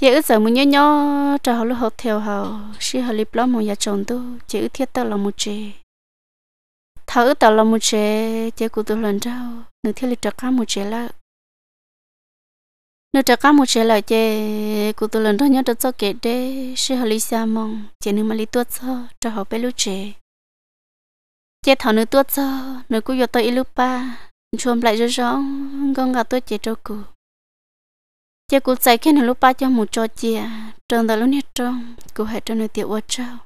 thì ư sợ muốn nhớ nhớ cho họ lúc học theo họ si họ lip lo một nhà chồng tu chỉ ư thiết tao là một chê thở tàu là một chế chế của tôi lần sau nửa thiết lịch trật cá một chế là nửa trật cá một chế là chế của tôi lần sau nhớ trật cho kể đế sư hợp lý xa mong chế nửa mà lý tuốt cho cho họ bé lúc chế chế thở nửa tuốt cho nửa cụ tới tôi ilu pa chuông lại rồi rõ con gà tôi chế trâu cụ chế cụ chạy khi nửa lúc ba cho một trò chia trường tao lúc nét trong cụ hệ cho nửa tiệu ở trao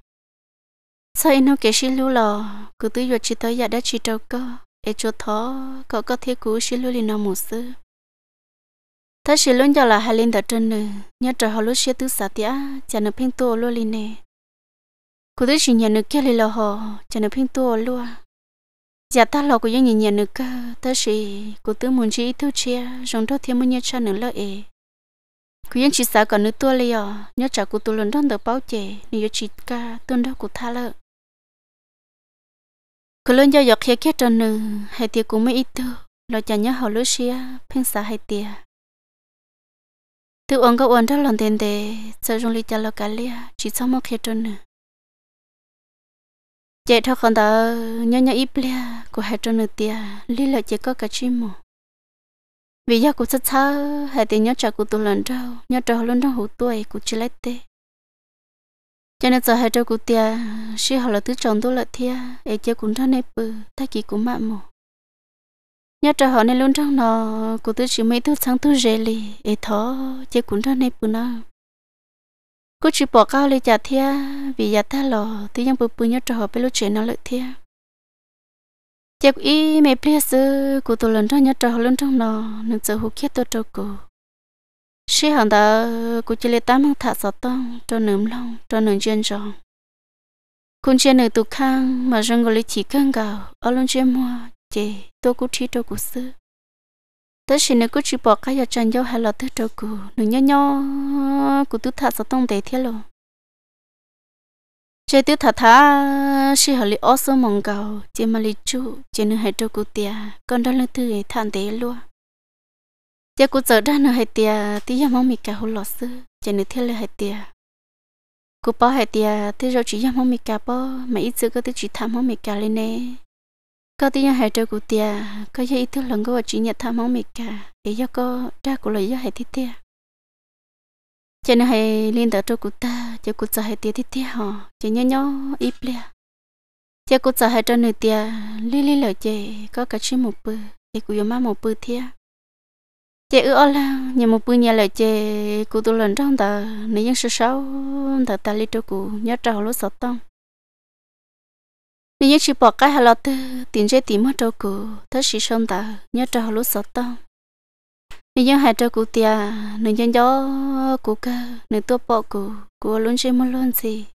sao em không kể xí lưu lò cứ tự giờ chỉ tới giờ đã chỉ đâu cơ e chỗ thó có có thiết cú xí lưu liền nó một sư thế xí luôn giờ là hai lên đợt trên nữa nhớ trời họ lúc xí tứ xả tía chả nó pin tua luôn liền nè cứ tứ xí nhà nước kia liền lò họ chả nó pin tua luôn giờ ta lò của những nhà nước cơ thế xí cứ tứ muốn chỉ thu chia rong đó thêm một nhà cha nữa lợi e cứ yên chỉ xả còn nước tua liền nhớ chả cứ tu luôn đón được bảo chế nếu chỉ cả tuần đó cứ tha lợi cô lớn do dọc kia kia tròn nừ hay tiệt cũng mới ít tu lo cho nhớ hậu lúc xia phen xả hay tiệt tự uống có uống đó lòng tiền đề sợ dùng ly chả lo cả lia chỉ sau một kia tròn nừ chạy theo con tờ nhớ nhớ ít lia của hai tròn nừ tiệt ly là chỉ có cả chim mồ vì giờ cũng rất xa hai tiệt nhớ chả cũng tu lần trâu nhớ trâu luôn đang hủ tuổi cũng chưa lấy tê cho nên giờ hai trâu cụ tia sĩ họ là thứ chồng tôi là thia để chơi cũng cho nếp bự thay kỳ cũng mạ mồ nhớ cho họ nên luôn trong nó cụ tứ chỉ mấy thứ sáng thứ rẻ lì để thó chơi cũng cho nếp bự nó cô chỉ bỏ cao lên chả thia vì giá ta lò thì thì ยัง bự bự bự nhớ cho họ bên lúc chuyện nó lợi thia chắc ý mẹ please cụ tôi lần cho nhớ cho họ luôn trong nó nên giờ hụt kia tôi cho cụ sĩ hàng đó cũng chỉ lấy tám hàng thả sáu tông cho nấm long cho nấm chân rồi cũng chỉ nửa tu khang mà rong gọi chỉ cần gạo ở lon chơi mua chị tôi cũng chỉ tôi cũng xứ Tất nhiên nếu cũng chỉ bỏ cái giờ chân dâu hay là thứ cho cụ nửa nhớ nhớ cũng tu thả sáu tông để thế luôn chế tu thả thà, sĩ hàng lý ớt mong gạo chỉ mà lý chu, chỉ nửa hai cho cụ tiệt còn đó là thứ thằng để luôn giờ cô giờ ra nữa hải tiề thì giờ mong mình cả hồ lọt sư giờ nữa thiên là hải tiề cô bảo hải tiề thì rồi chỉ giờ mong mình cả bao mà ít giờ có thứ chỉ tham mong mình cả lên nè có tí giờ hay chơi cô tiề có giờ ít thứ lần cô chỉ nhận tham mong mình cả để giờ cô ra cô lời giờ hải thiết tiề cho nên hay liên tới cho cô ta giờ cô giờ hải tiề thiết tiề họ cho nhớ nhớ ít lẹ giờ cô giờ hải cho nửa tiề li li lời chè có cả chuyện một bự thì cô yêu má một bự thiệt chị ưa là nhà một bữa nhà là chị cụ tôi lần trong ta nếu những số sáu tờ ta lấy cho cụ nhớ trâu lúc sọt tông nếu những chỉ bỏ cái hà lọt tiền chơi tìm mất trâu cụ thất sĩ sông ta nhớ trâu lúc sọt tông nếu những hai trâu cụ tia nếu những gió cụ cơ nếu tôi bỏ cụ cụ luôn chơi mất luôn gì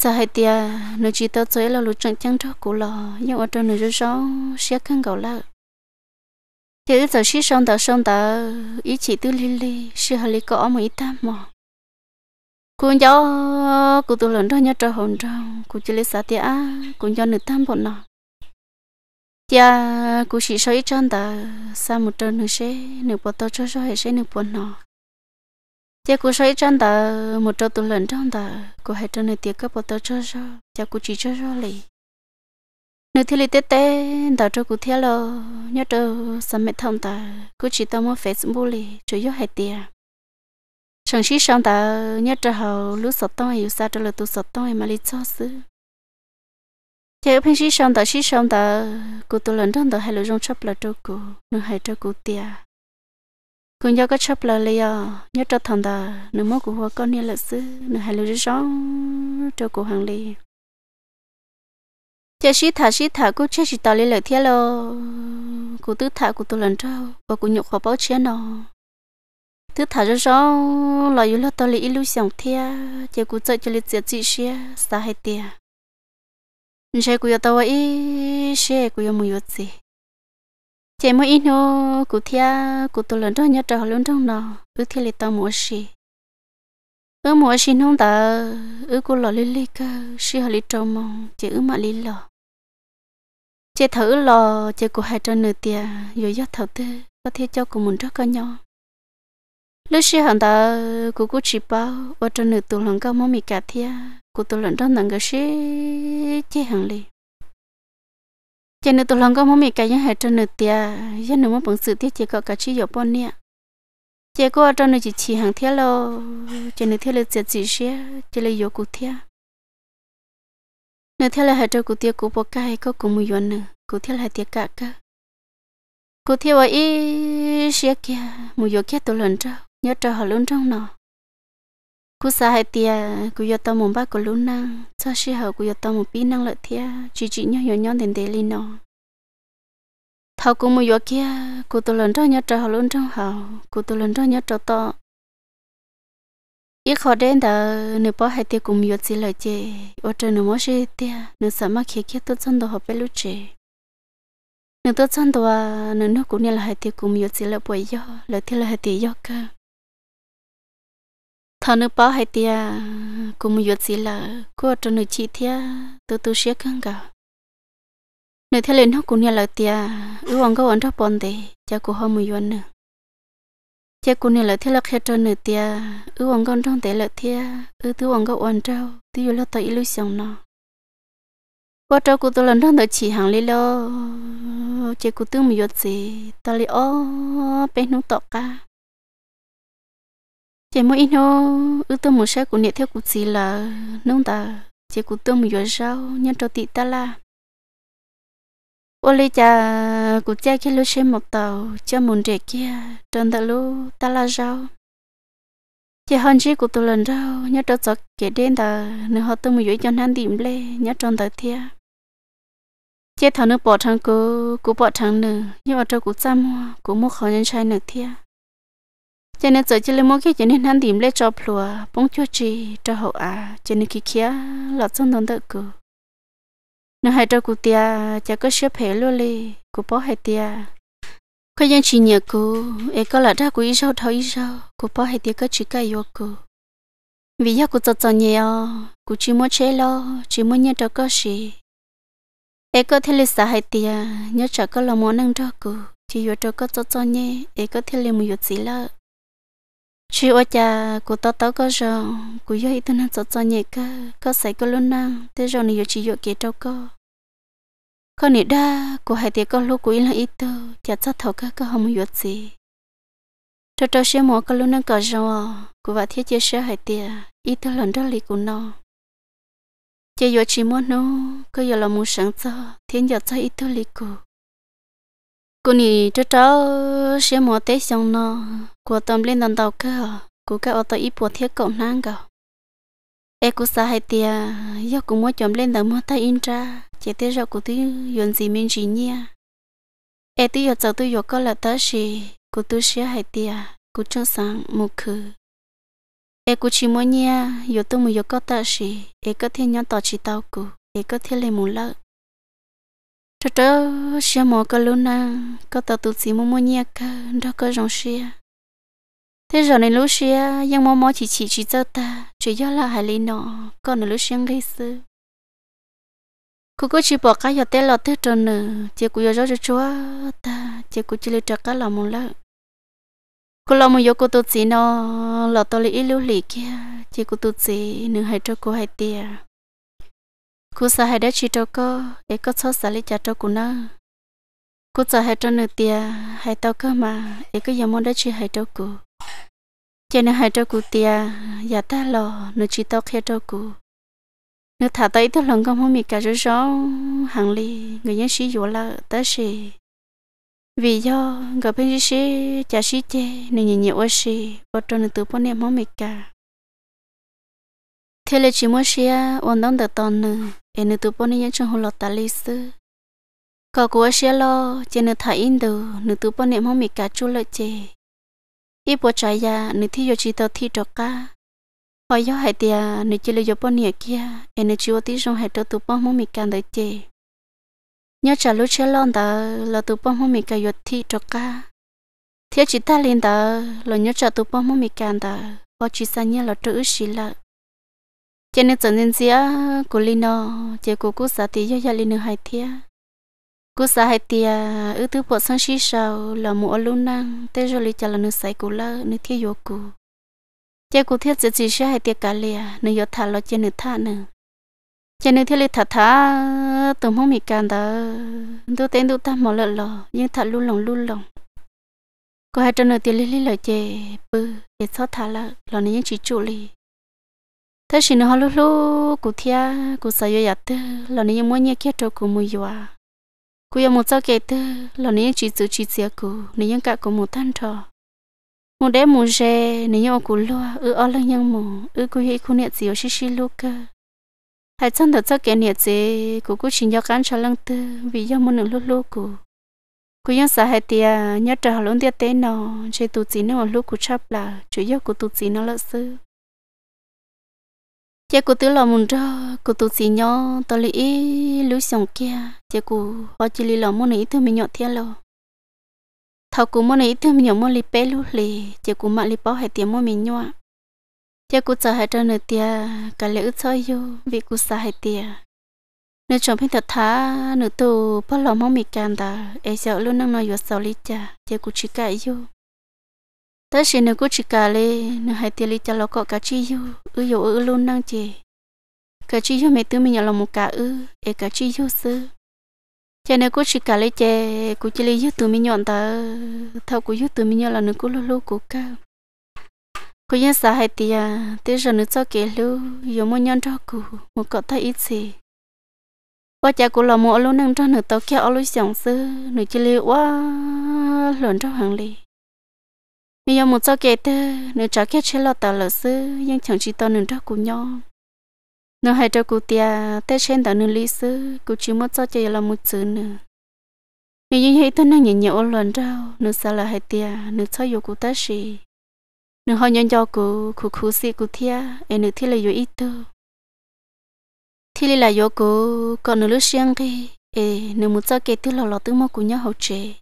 giờ hai tia nếu chỉ tao chơi là lúc chẳng chẳng trâu cụ lò nhưng ở trong nếu số sáu sẽ không gạo lợi thì giờ sĩ sống đó sống đó ý chỉ tư li li sĩ họ li có ông ấy ta mà cũng gió cũng tụ lần đó nhớ trở hồn trong cũng chỉ lấy sát tia cũng gió nửa tam bọn nó tia cũng chỉ soi chân đó sa một trận nửa xe nửa bọn tao cho cho soi xe nửa bọn nó tia cũng soi chân đó một trận tụ lần trong đó cũng hai trận nửa tiếc các bọn tao cho cho tia cũng chỉ cho cho liền nếu thế thì tết tết đào trâu cụ theo lo nhớ trâu sắm mẹ thông ta cụ chỉ tao mua facebook li chủ yếu hai tiền chẳng xí xong ta nhớ trâu họ lúc sọt tông hay sao trâu là tu sọt tông mà lý cho sư. thế phim xí xong ta xí xong ta cụ tu lần đơn ta hay là rong chấp là trâu cụ nương hay trâu cụ tiền cụ nhớ có chấp là lấy nhớ trâu thằng ta nương mua cụ hoa con nè là sư nương hay là rong trâu cụ hàng liền giờ xí thả xí thả cũng chết chỉ tao lấy lời thế lo cô tứ thả cô tôi lần trâu và cô nhục họ báo chia nó tứ thả ra rõ là yếu lo tao lấy lưu xong thế giờ cô chơi cho lấy tiền chị xia xa hay tiệt xe cô yêu tao ấy xe cô yêu mùi vật gì chị mới ít nó cô thia cô tôi lần trâu nhặt trâu lần trâu nó ước thế lấy tao mua xì ước mua xì không ta ước cô lo lấy lấy cơ xì họ lấy trâu mong chị ước mà lấy lo chơi thử lò chơi của hai trăm nửa tia rồi do thầu tư có thể cho của mình rất có nhỏ lúc xưa hàng ta của cô chị bao ở trong nửa tuần lần cao mong mì cả thia của tù lần đó nặng cái gì chơi hàng lì chơi nửa tuần lần cao mong mì cả những hai trăm nửa tia dân nửa mong bằng sự tiết chơi có cả chi dọc bọn nè chơi cô ở nửa chỉ chỉ hàng thia lo chơi nửa thia là chơi gì xí chơi là dọc cụ thia nếu theo là hai trâu cụ tiệc cụ bọc cái có cùng mùi yuan nữa cụ theo là tiệc cả cả cụ theo là ý xia kia mùi yuan kia tôi lần trâu nhớ trâu họ luôn trong nó cụ sa hai tiệc cụ yuan tao mồm ba cụ lún năng cho xia họ cụ yuan tao mồm pin năng lợi tiệc chỉ chỉ nhau nhau nhau đến đây lên nó thâu cụ mùi yuan kia cụ tôi lần trâu nhớ trâu họ luôn trong họ cụ tôi lần trâu nhớ trâu to ít khó đến đó nếu bỏ hai tiêu cùng nhiều chỉ lời chê ở trên nếu mỗi chê tiêu nếu sớm mà khi kia tôi chọn đồ học bé lúc chê nếu tôi chọn đồ nếu nó cũng như là hai tiêu cùng nhiều chỉ lời bồi yo lời tiêu là hai tiêu yo cơ thằng nếu bỏ hai tiêu cùng nhiều chỉ là cô ở trên nếu chỉ tiêu tôi tôi sẽ không cả nếu theo lên nó cũng như là tiêu ưu anh có anh đó bòn thì chắc cô họ mua yuan nữa thế cô này là thế là khe cho nửa tia ư ông con trong tế là thế ư thứ ông con oan trâu thứ yêu là tới lưu xong nó qua trâu cô tôi lần trong tới chỉ hàng lên lo thế cô tương mình giọt gì ta li ô bên nó tọt cả thế mỗi ít nó ư tôi một sẽ cô này theo cô chỉ là nông ta thế cô tương mình giọt sao nhân trâu tị ta là ô lê cha cụ cha khi lúc xem một tàu cho muốn trẻ kia trần tàu lu ta là rau chỉ hân chỉ cụ tôi lần rau nhớ trâu giọt kể đến tờ nếu họ tôi mới dối cho hắn tìm lê nhớ trần thật thia chế thằng nước bỏ thằng cô cụ bỏ thằng nữ nhưng mà trâu cụ chăm, mua cụ mua khó nhân trai nửa thia cho nên giờ chỉ lấy mỗi cái cho nên hắn tìm lê cho plua bóng chua chi cho hậu à cho nên kia kia lọt xuống đón đợi cụ nó hai trâu cụ tia chả có sữa phê luôn đi cụ bỏ hai tia có dân chỉ nhớ cụ e có là ra cụ ít sâu thâu ít sâu cụ bỏ hai tia có chỉ cái yêu cụ vì giờ cụ tật tật nhiều cụ chỉ muốn chơi lo chỉ muốn nhớ trâu có gì e có thể là sai hai tia nhớ chả có là món ăn trâu cụ chỉ yêu trâu có tật tật nhé e có thể là một yêu gì lợ chị ở nhà của tao tao có giờ của yêu ít nên cho cho nhẹ cơ có sấy có luôn năng thế rồi nhiều chị yêu kể đâu có con nít đa của hai tiệc có lúc cô là ít tơ chả chắc thấu cơ có không yêu gì cho cho xe mỏ có luôn năng có giờ của vợ thiết chia sẻ hai tiệc ít tơ lần đó lì của nó chị yêu chỉ muốn nó có giờ là muốn sáng cho thiên giờ cho ít tơ lì của cô nì trước cháu sẽ mua tết xong nó của tâm lên đàn đầu cơ của các ô tô ít bộ thiết cộng năng cơ em cũng xa hay tia do cũng mua chồng lên đàn mua tay in ra chỉ thế rồi cũng thấy yến gì mình gì nha em thấy giờ cháu tôi giờ có là tới gì của tôi sẽ hay tia của trong sáng một khử em cú chỉ mua nha giờ tôi mới giờ có tới gì em có thể nhắn tỏ chỉ tao cụ em có thể lên một lớp trớ trớ xe mò cơ luôn nè có tàu tụt xì mua mua nhẹ cơ đó có dòng xe thế rồi này lúc xe yang mò mò chỉ chỉ chỉ cho ta chỉ do là hải lý nọ còn là lúc xe gây sự cô có chỉ bỏ cái giờ té lọt thế trơn nữa chỉ cô giờ cho chúa ta chỉ cô chỉ lấy trật cái lòng một lần cô làm một giờ cô tụt xì nọ lọt tao lấy lúc lì kia chỉ cô tụt xì nữa hai cho cô hai tiền cú sa hai đã chỉ đâu có để có số sa lý trả cho cú nó cú sa hai cho nửa tia hai tao cơ mà để có giờ món đã chỉ hai đâu cú cho nên hai đâu cú tia giờ ta lo nửa chỉ tao khe đâu cú nửa thả tay tao lần không mi cả rồi gió hàng li người nhân sĩ vừa là ta sĩ vì do người bên sĩ chả sĩ chê nên nhiều nhiều sĩ bắt đầu nửa từ bốn niệm không mi cả thế là chỉ muốn xia ổn đóng được tuần nữa em nữ tụi bọn nhân trong hồ lọt ta lý sư có của xia lo chỉ nữ thấy in đồ nữ tụi bọn em không mì cá chú lợi chê ít bộ trái ya nữ thi yo chỉ tao thi cho cả họ yo hai tia nữ chỉ là yo bọn nhẹ kia em nữ chỉ ở tí trong hai tao tụi bọn không bị cả đợi chê nhớ trả lúc xe lo đó là tụi bọn không bị cả yo thi cho cả thế chỉ ta lên đó là nhớ trả tụi bọn không bị cả đó có chỉ sang nhà là trữ xí lợi cho nên chẳng nên gì cô lino chỉ cô cố sa thì do gia lino hay thia cú sa hay thia ư thứ bộ sang xí sao là một luôn năng thế rồi chỉ là nước say cô lơ nước thiết yếu cô chỉ cô thiết chỉ chỉ sẽ hay thia cả lìa nước yếu thả lo cho nên thả nữa cho nên thiết lấy thả thả từ mong mì can đó tôi tên tôi ta mò lợn lò nhưng thả luôn lòng luôn lòng cô hai trăm nửa tiền lấy lấy lời chè bự để xót thả lợn lò này những chỉ chủ lì thế xin nó lú lúc cụ thia cụ sợ yo yết là nếu muốn nhớ kia cho cụ mua yo cụ yo một sao kể tư là này chỉ chú chỉ chữ cụ nếu cả cụ một thân trò một đế một rè nếu cụ loa ư ở lưng nhang mù ư cụ hi cụ niệm gì ở xí xí lúc cơ hai chân thật sao kể niệm gì cụ cụ chỉ nhớ cán cho lăng tư vì do muốn lú lú cụ cú yên sao hai tia nhớ trở luôn tia tế nó chơi tụ chỉ nó lúc cú chấp là chủ yếu của tụ chỉ nó lỡ sư chị cô tứ là muốn cho cô tứ xí nhỏ tôi lý lũ sông kia chị cô họ chỉ lý là muốn này thương mình nhỏ thiên lo thầu cô muốn này thương mình nhỏ muốn lý bé lũ lì chị cô mà lý bảo hai tiền muốn mình nhỏ chị cô chờ hai trăm nửa tia cả lẽ ước chơi yêu vì cô xa hai tia nửa chồng phải thật thà nửa tù bắt lòng mong mình can ta ấy sợ luôn năng nói vừa sau lý cha chị cô chỉ cãi yêu ta xin nó cứ chỉ cả lê nó hai tiền lì cho nó có cả chi yêu ư yêu ư luôn năng chị cả chi yêu mẹ tư mình là một cả ư e cả chi yêu sư cho nên cứ chỉ cả lê chè cứ chỉ lê yêu tụi mình nhận ta thâu cứ yêu tụi mình nhận là nó cứ lô lô cố cả cô nhân xã hay tiền tới giờ nó cho kể lưu yêu mỗi nhận cho cụ một cọ ta ít gì qua cha cụ là một luôn năng cho nó tàu kia ở lối sòng sư nó chỉ lê quá lớn cho hàng lì bây giờ một số kê tư nếu cho kết chế lọt tàu lỡ sư nhưng chẳng chỉ tao nương cho cụ nhau nếu hai cho cụ tia tết trên tàu nương lý sư cụ chỉ một số chơi là một chữ nữa nếu như hai tao nương nhìn nhiều lần rau nếu sao là hai tia nếu cho dù cụ ta gì nếu họ nhận cho cụ cụ cụ sĩ cụ tia em nếu thi là dù ít tu thi là dù cụ còn nếu lúc xiang cái em nếu một số kê tư lọt lọt tư mà cụ nhau hậu chế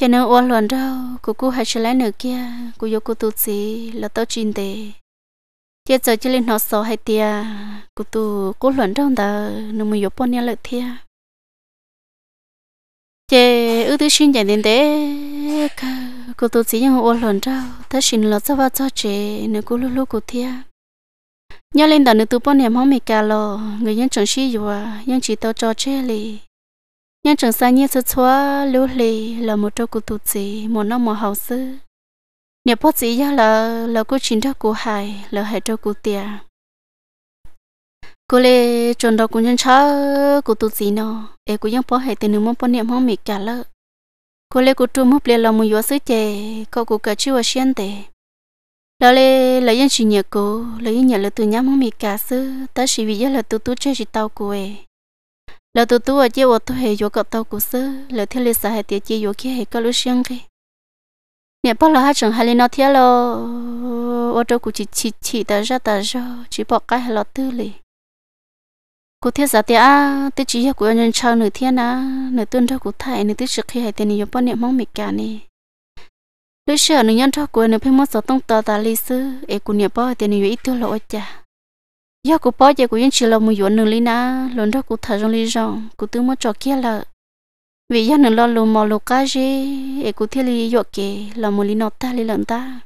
cho nên ô luận đâu cô cô hay sẽ lấy nữa kia cô yêu cô tu gì là tao chín tệ chết giờ chỉ lên nó sợ hay tia cô tu cô luận đâu đó nó mới yêu bọn nhau lợi thia chứ ư thứ xin giải đến thế cô tu chỉ những ô luận đâu ta xin là sao vào cho chị nếu cô lúc lúc cô thia nhớ lên đó nếu tu bọn nhà không mì cà lò người nhân chẳng xí gì à chỉ tao cho chê lì nhân trường sa nhiên sơ xóa lưu lì là một trâu cụ tụ chỉ một năm một học sư nhà bác sĩ ya là là cô chính đó cô hài là hệ trâu cụ tiề cô lê chọn đó cũng nhân chớ cụ tụ chỉ nó để cô nhân bỏ hệ tiền nước mắm bỏ niệm không mệt cả lợ cô lê cô trung mốc lê là một yếu sư chè có cô cả chưa xuyên tề đó lê là nhân chỉ nhà cô là nhân nhà là từ nhắm không mệt cả sư ta chỉ vì ya là tụ tụ chơi chỉ tao cô ấy e lỡ tụt tua chia vợ tôi hay vô cậu tàu của sơ lỡ thiên lệ sợ hay tiệt chia vô kia hay có lúc xiang kia nè bao là hai chồng hai lên nói thiệt lo ô chỗ của chỉ chỉ chị ta ra ta ra chỉ bỏ cái hai lọ tư lì cụ thiết giả tiệt à tiết chỉ hiệu của nhân trao nửa thiên á nửa tuần trao của thải nửa tiết trực khi hai tiền nhiều bao niệm mong mệt cả nè lúc xưa nửa nhân trao của nửa phim mất sợ tông tờ ta lì sư ê của nửa bao tiền nhiều ít tiêu lộ chả giờ cô bỏ giờ cô yên chỉ là một vụ nửa lý na lần đó cô thay trong lý rằng cô tự mất cho kia là vì giờ nửa lo lù mò lù cá gì ấy cô thiết lý dọa kì là một lý nọ ta lý lần ta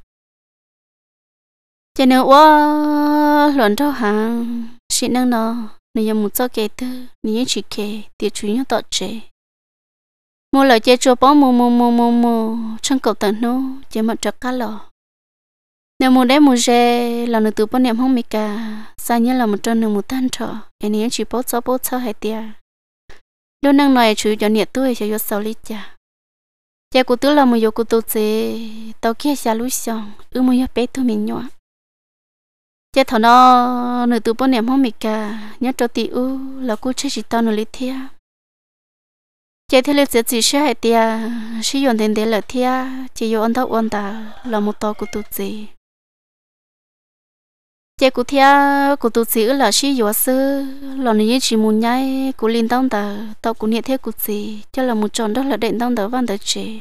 cho nên quá lần đó hàng xin năng nó nên giờ một số kể tư nên chỉ kể thì chủ yếu tọt chế mua lời chơi cho bỏ mua mua mua mua mua trong cầu tận nô, chơi mặt trật cá lò nếu muốn đấy muốn chơi là nữ tụ bốn niệm không mít cả sao nhớ là một trơn nữ một tan trọ anh ấy chỉ bớt sáu bớt sáu hai tia đôi năng này chủ cho nhiệt tuổi sẽ vô sáu lít cha cha cụ tôi là một yêu cụ tôi chế tàu kia xa lối xong ư một vô bé tôi mình nhọ. cha thằng nó nữ tụ bốn niệm không mít cả nhớ cho tỷ u là cụ chơi chỉ tao nữ lít thia chế thế lực chỉ sẽ hai tia sử dụng tiền để là thia chỉ yêu ăn thâu ăn ta là một tàu cụ tôi chế chị cụ thia cụ tụ sĩ là sĩ yếu sư là nên chỉ muốn nhai cụ liên tông tờ tàu cụ niệm thế cụ gì, cho là một tròn đó là định tông tờ văn tờ chị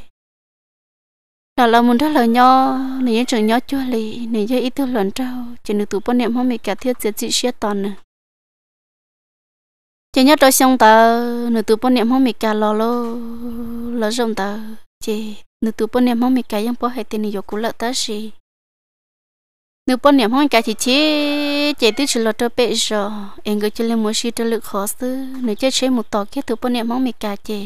là là muốn đó là nho nên trường nho chưa lì nên cho ít tư luận trao, chỉ được tụ quan niệm hôm mình cả thiết diệt dị sẽ toàn nè chị nhớ đôi xong tờ nửa tụ quan niệm hôm mình cả lò lô lò rồng tờ chị nửa tụ quan niệm hôm mình cả yang bó hay tiền yêu cụ lợ ta gì nếu bọn niệm hong cái thì chế chế tư chỉ là cho bé rồi em cứ chơi lên mua xí cho lực khó xứ nếu chơi chơi một tọt kia thứ bọn niệm hong mình cả chế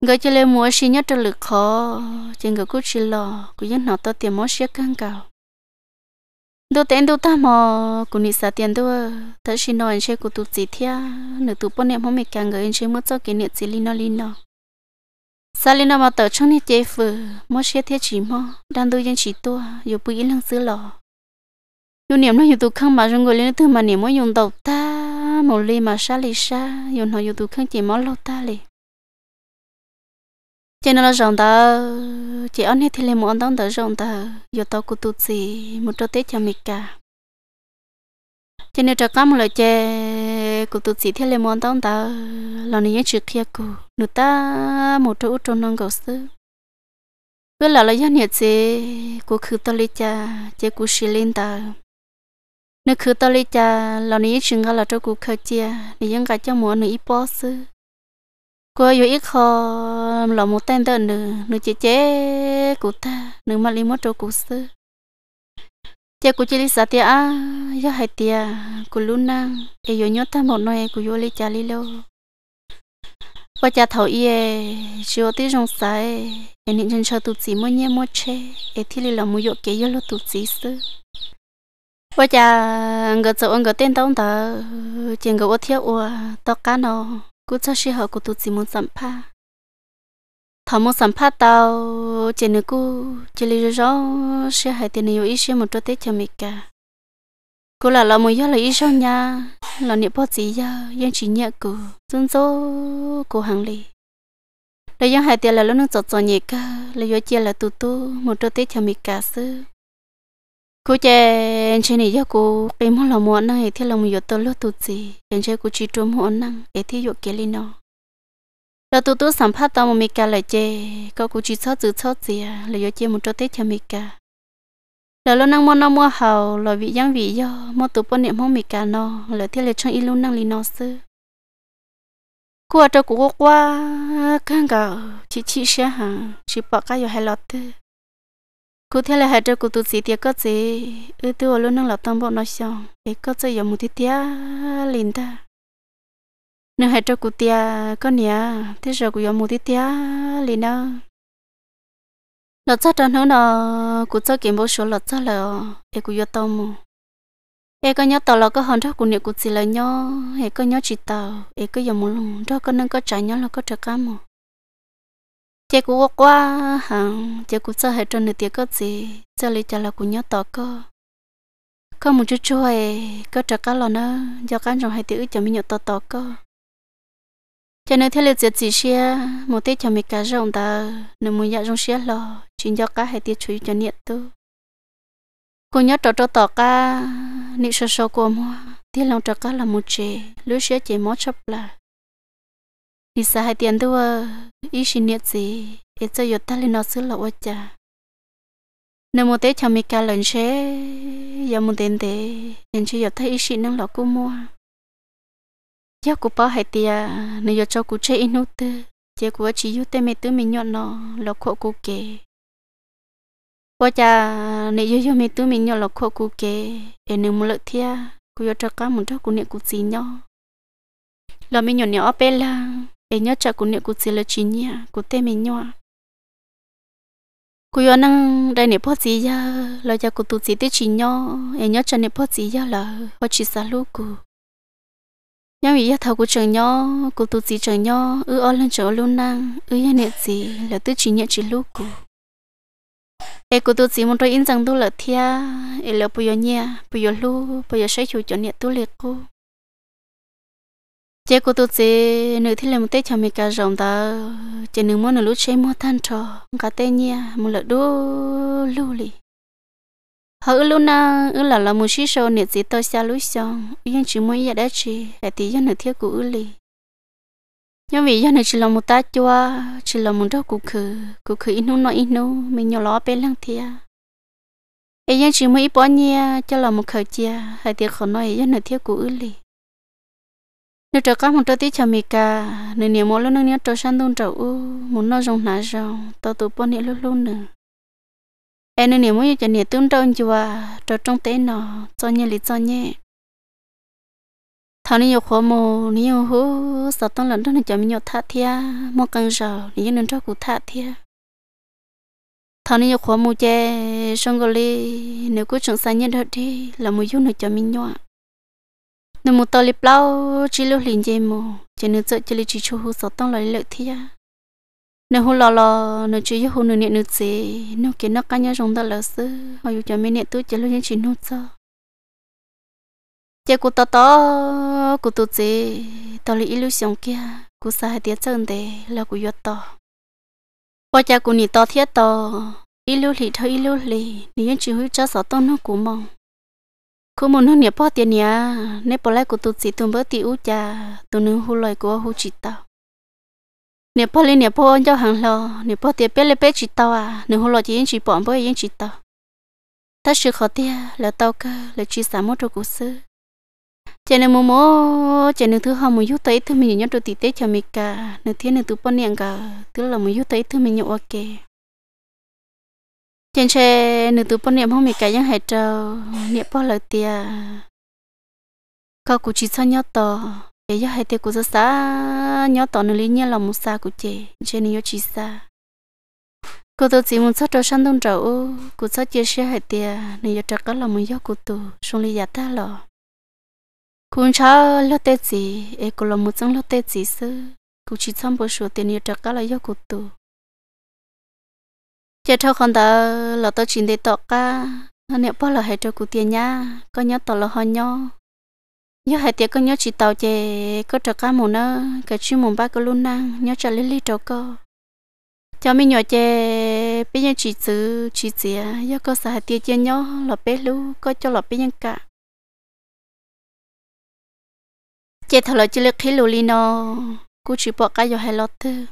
người chơi lên mua xí nhất cho lực khó trên người cứ chỉ lo cứ dân họ to tiền mua xí căng cao đồ tiền đồ ta mò cũng đi xa tiền đồ thật xin nói anh chơi của tụt gì thia nếu tụi bọn niệm hong mình cả người anh chơi mất cho cái niệm gì lino lino sao lên nó mà tớ trong này chế phở mua xe thế chỉ mò đang tôi dân chỉ tua dù bùi lăng xứ lò dù niệm nó dù tụ khăng mà rồi người linh thứ mà niệm mới dùng đầu ta một ly mà xa lì xa dù nó dù tụ khăng chỉ mò lâu ta lì cho nên là rộng ta chỉ ăn hết thì lên một ăn tao tớ rộng ta dù tao cũng tụ gì một trâu tết cho mình cả cho nên cho cam lời chè cụ tụt sĩ thiết lên món tông ta lo này trước kia cô nụ ta một chỗ trong non cầu sư với là lời nhận chè cụ khử ta lấy cha chè cụ xì lên ta nụ khử ta lấy cha lo này chừng là cho cô khơi chia thì những cái cho muốn nụ ít bỏ sư cô yêu ít khó là một tên tên nữ nữ chè chè cụ ta nữ mà lấy một cho cụ sư tia ku chili sa tia a ya hai tia ku luna e yo nyota mo no e ku yo le chali lo wa cha thau ye shio ti jong sa e e ni chen cho tu chi mo nye mo che e thi li lo mu yo ke yo lo tu chi su wa cha ngo cho ngo ten tong ta chen ngo o thia o to ka no ku cho shi ha ku tu chi mo sam pa thọ mong sắm phát tàu chỉ nữ cô chỉ lý do sẽ hai tiền nhiều ít sẽ một chỗ tết cho mình cả cô là lo một giờ là ít sao nha là niệm bao gì yêu yên chỉ nhẹ cô dân số cô hàng lì đây yêu hai tiền là lúc nó chọt chọt nhẹ cả là yêu chia là tụ tụ một chỗ tết cho mình cả sư cô chè trên này giờ cô cái món là món này thì là một giờ tôi lo tụ gì trên chơi cô chỉ trộm món năng để thi dụ kia lên nó đó tụt tụt sản phát tao một mì cà lại chê có cú chỉ sót giữ sót gì à lại do chê một cho tết cho mì cà là lo năng mua nó mua hầu là vị giang vị do mua tụt bún niệm mua mì cà nó là thiết lại trong luôn năng lì nó sư cú ở trong cú qua căng cả chỉ chỉ xe hàng chỉ bỏ cái rồi hai lọt tư cú thiết lại hai trong cú tụt gì tiệt có gì ở tụt luôn năng là tâm bộ nó xong để có gì giờ một tiệt lìn ta nên hai cho cụ tia con nhà thế giờ cụ yếm một tí tia liền đó Lợt cho tròn hơn nó cụ cho kiếm bố số lợt cho là e cụ yếm tao mù e con nhớ tao là có hàng cho cụ niệm cụ chỉ là nhớ e con nhớ chỉ tao e cứ yếm một lần cho con nâng có trái nhớ là có trái cá mù Chế cụ quá hàng chế cụ cho hai tròn nửa tia có gì cho lấy cho là cụ nhớ tao cơ có một chút chơi có trái cá lọt nó do cá trong hai tia cho mình nhớ tao tao cơ cho nên thế là diệt gì xe một tết cho mình cá rồng ta nếu muốn dạy rong xe lo chính cho cá hay tiết chú cho nhiệt tư cô nhớ trò trò tỏ cá nị sơ sơ của mua tiết lòng trò cá là một chế lứa xe chế mó chập là đi xa hai tiền tư ý xin nhiệt gì để cho yết ta lên nó xứ là ô cha nếu một tết cho mình cá lần xe giờ một tiền tệ nên chỉ yết thấy ý xin năng lọ cô mua giờ cô bảo hay thì nếu cho cô chơi in nút giờ cô chỉ yêu tên mình tự mình nhọn nó là khổ cô kể bây giờ nếu yêu yêu mình tự mình nhọn là khó cô kể đừng muốn lợi thia cô yêu cho cá muốn cho cô niệm cô gì nhau là mình nhọn nhỏ bé là em nhớ cho cô niệm cô gì là chín nha cô tên mình nhọn cô yêu năng đây niệm phật gì ya là giờ cô tụt gì tới chín nhau em nhớ cho nè bớt gì ya là họ chỉ xa lúc cô nhau ý thầu của trường nhau của tu sĩ trường nhau ư ở lên chỗ luôn năng ư yên nhẹ gì là tứ chỉ nhận chỉ lúc của ê của tu sĩ muốn tôi in rằng tu là thia để là bây giờ nhẹ bây giờ lu bây giờ sẽ chủ cho nhẹ tu liệt cô chế của tu sĩ nữ thì là một tết cho mình cả rộng ta chế nữ muốn nữ lúc chế muốn than trò cả tê nhẹ muốn là đu lưu lì hỡ luôn na ư là là một xí sâu nhiệt gì tôi xa lối xong yên chỉ muốn giờ đã chỉ để tí giờ nữa thiết của ư lì nhưng vì giờ này chỉ là một ta chua chỉ là một đâu cụ khử cụ khử inu nó inu mình nhỏ ló bên lăng thia yên chỉ muốn ít bỏ nhia cho là một khởi chia hay tiếc khẩu nói giờ nữa thiết của ư lì nếu trở các một trái tí chào mì cả nếu nhiều mỗi lúc nâng nhớ trâu san đông trâu u muốn nói rong nã rong tao tụ bỏ nhẹ lúc lúc nữa em nên muốn cho nhiều tương đồng chứ à cho trong tế nó cho nhiều lý cho nhé thằng nhiều khó mồ nhiều hú sợ tông lần đó là cho mình nhiều thà thia một cần giờ nhiều nên cho cụ thà thia thằng nhiều khó mồ che xong rồi nếu cứ chẳng sai nhất đó thì là một chút nữa cho mình nhỏ nếu một tàu lip lau chỉ lo liền chơi mồ chỉ nên sợ chỉ lưu chỉ chú hú sợ tông lời lợi thia nếu hôn lò lò nếu chỉ yêu hôn nửa nửa gì nếu kiến nó cá nhau rong ta lỡ sư họ yêu cho mấy nè tôi chỉ lo những chuyện nốt cho chỉ cụ tao tao cụ tôi gì tao lấy illusion kia cô sa hai tiếng chân để là cô yêu tao bây giờ cô nị tao thiết tao lưu lì thôi lưu lì nị chỉ huy cho sáu tao nó cụ mong cô muốn hơn nhớ bao tiền nhà nè bỏ lại cô tôi gì tôi bớt tiêu cha tôi nương hôn lời cô hôn chỉ tao nè po lên nè po anh cho hàng lò nè po tiệt bé lên bé chỉ tao à nè hồ lò chỉ yên chỉ bọn bơi yên chỉ tao ta sự khó tia là tao cơ là chỉ xả mốt cho cố sư chè nè mồ mồ chè nè thứ hao tới thứ mình nhớ đồ tít tết cho mình cả nè thiên nè tụ bọn nè cả thứ là mồ tới thứ mình nhớ ok chèn chè nè tụ bọn nè không mình cả những hải trâu nè po lời tia cao cụ chỉ sao nhau to chị cho hai tay của sa nhớ tỏ nơi lý nhớ là một sa của chị chị nhớ chỉ sa cô tôi chỉ muốn sát cho sang đông trậu cô sát chia sẻ hai tay nên giờ chắc là muốn nhớ của tôi xuống lý giả ta lọ cô cha lo tết gì em cô là một trong lo tết gì sư cô chỉ chăm bổ số tiền giờ chắc là nhớ của tôi chị cho con ta là tôi chỉ để tọt cả nên bỏ là hai cho cô tiền nhá có nhớ tỏ là hoa nhau nhớ hai tiếng con nhớ chỉ tàu chè có trò cá mù nó cái chú mù ba có luôn năng nhớ trò lê lê trò cơ cho mình nhỏ chè bây giờ chỉ chữ chỉ chè nhớ có sợ hai tiếng chè nhớ là bé lú có cho là bé nhân cả chè thằng là chỉ lê khí lù li nó cú chỉ bỏ cái vô hai lót thư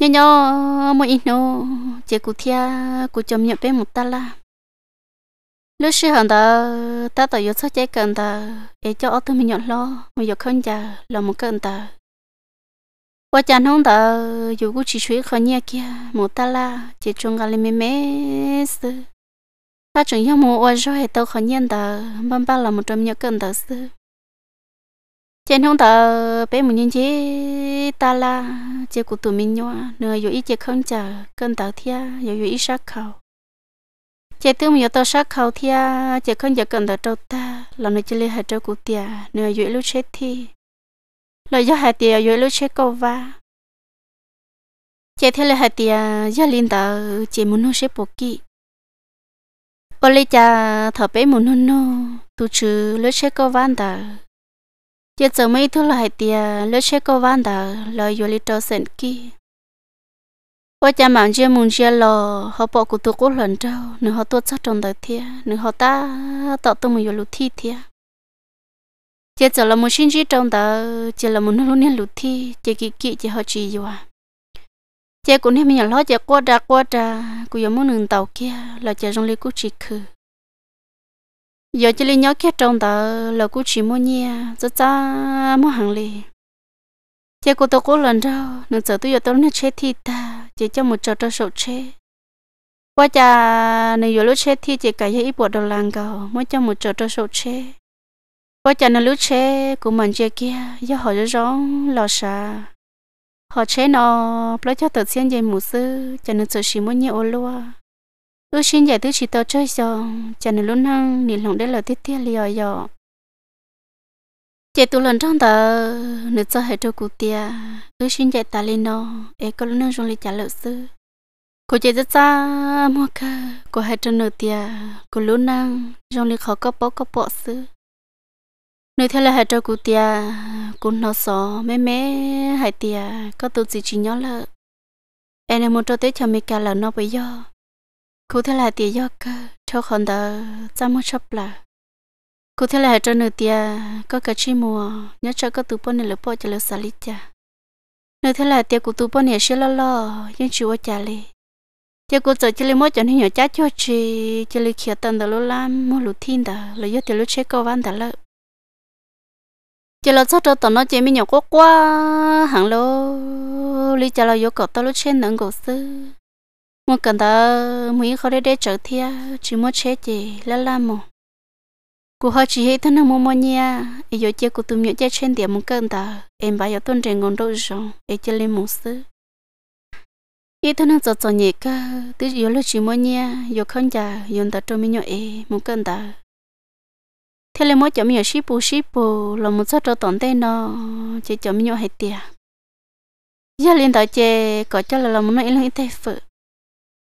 nhớ nhớ mỗi ít nó chè cú thia cú chồng nhớ bé một ta la lúc xưa hòn ta ta tự yếu số chế cần ta để cho ở tôi mình nhận lo mình giờ không già là một cần ta qua chán không ta dù cũng chỉ suy khó nhẹ kia một ta la chỉ chung gà lên mê mê ta chẳng yêu một oa rồi tao khó nhẹ ta băm ba là một trăm những cần ta sư trên không ta bé một nhân chế ta la chỉ của tụi mình nhau nửa dù ít chế không già cần ta thia dù dù ý sắc khẩu chị tôi mình tao sát khâu thia chị không giờ cần đợi trâu ta làm nơi chơi liên hệ trâu cụ tia nửa dưới lúc chết thi lời gió hai tia dưới lúc chết câu va chị thấy lời hai tia do liên tờ chị muốn nuôi xếp bộ kỹ bò lê cha thở bé muốn nuôi nuôi tu trừ lúc chết câu van tờ chị giờ mấy thu lại hai tia lúc chết câu van tờ lời dưới lúc trâu sẵn kỹ ว่าจะมันเจมุนเจลอเขาบอกกูตัวกูหลันเจ้าหนึ่งเขาตัวชัดจนแต่เทียหนึ่งเขาตาต่อตัวมันอยู่ลุที่เทียเจ้าจะละมุชินจีจงแต่เจ้าละมุนลุเนี่ยลุที่เจ้ากิกิเจ้าเขาจีอยู่อ่ะเจ้ากูเนี่ยมีอย่างล้อเจ้ากัวดากัวดากูยังมุ่งหนึ่งเต่าเกี้ยเราจะจงเลี้ยกูจีคือ giờ chỉ lấy nhớ kia trong tờ là cô chỉ mua nhà cho cha mua hàng lì chị cô tôi cố lần đâu nên giờ tôi giờ tôi nên chết thì ta chỉ cho một trò trò sổ chê qua cha này vừa lúc chê thì chỉ cả ít bộ đồ làng cầu mới cho một trò trò sổ chê qua cha nó lúc chê của mình chơi kia do họ rất rõ lò xà họ chế nó lấy cho tự xuyên dây mù sư cha nó sợ xì mới nhiều lúa ước xin giải thứ chỉ tao chơi xong cha nó lúc năng nhìn lòng đây là tiết tiết liều dọ chị tôi lần trong tờ nữ cho hệ cho cụ tia cứ xin chạy ta lên nó em có lần trong lịch trả lợi sư cô chị rất xa mua cả cô hệ cho nữ tia cô lú năng trong lịch khó có bỏ có bỏ sư nữ theo là hệ cho cụ tia cô nó xó mẹ mẹ hai tia có tụ gì chỉ nhớ là em em muốn cho tết cho mẹ cả là nó bây giờ cô theo là tia do cơ cho còn tờ ra mua shop là cụ thể là cho nửa tia có cái chi mua nhớ cho có tụ bón này là bỏ cho là xả lít cha nửa thế là tia cụ tụ bón này sẽ lo lo nhưng chịu ở trả lì tia cụ giờ chỉ lấy mỗi chọn nhỏ chát cho chị chỉ lấy kia tận đó lô lam mua lú thiên đó lấy giờ tia lú chế câu văn đó lỡ. chỉ là cho cho tận nó chỉ mình nhớ quá quá hàng lô lý trả là vô cọ tao lú chế nâng cổ sư mua cần đó mấy không để để trở thia chỉ mua chế gì, là làm một cô họ chỉ hết thân mô mồm nha ấy giờ chơi cô tụi mình chơi trên điểm một cơn ta em bảo giờ tuần trên ngon đâu rồi ấy chơi lên một sự ấy thân năng giật giật nhẹ cả tới giờ lúc chỉ mồm nha giờ không già giờ ta cho mình nhọ ấy một cơn ta thế lên mỗi chấm nhọ ship bù ship bù là một số trò tổn tên nó chỉ chấm nhọ hết tiền giờ lên tàu chơi có cho là làm một nơi lên tay phở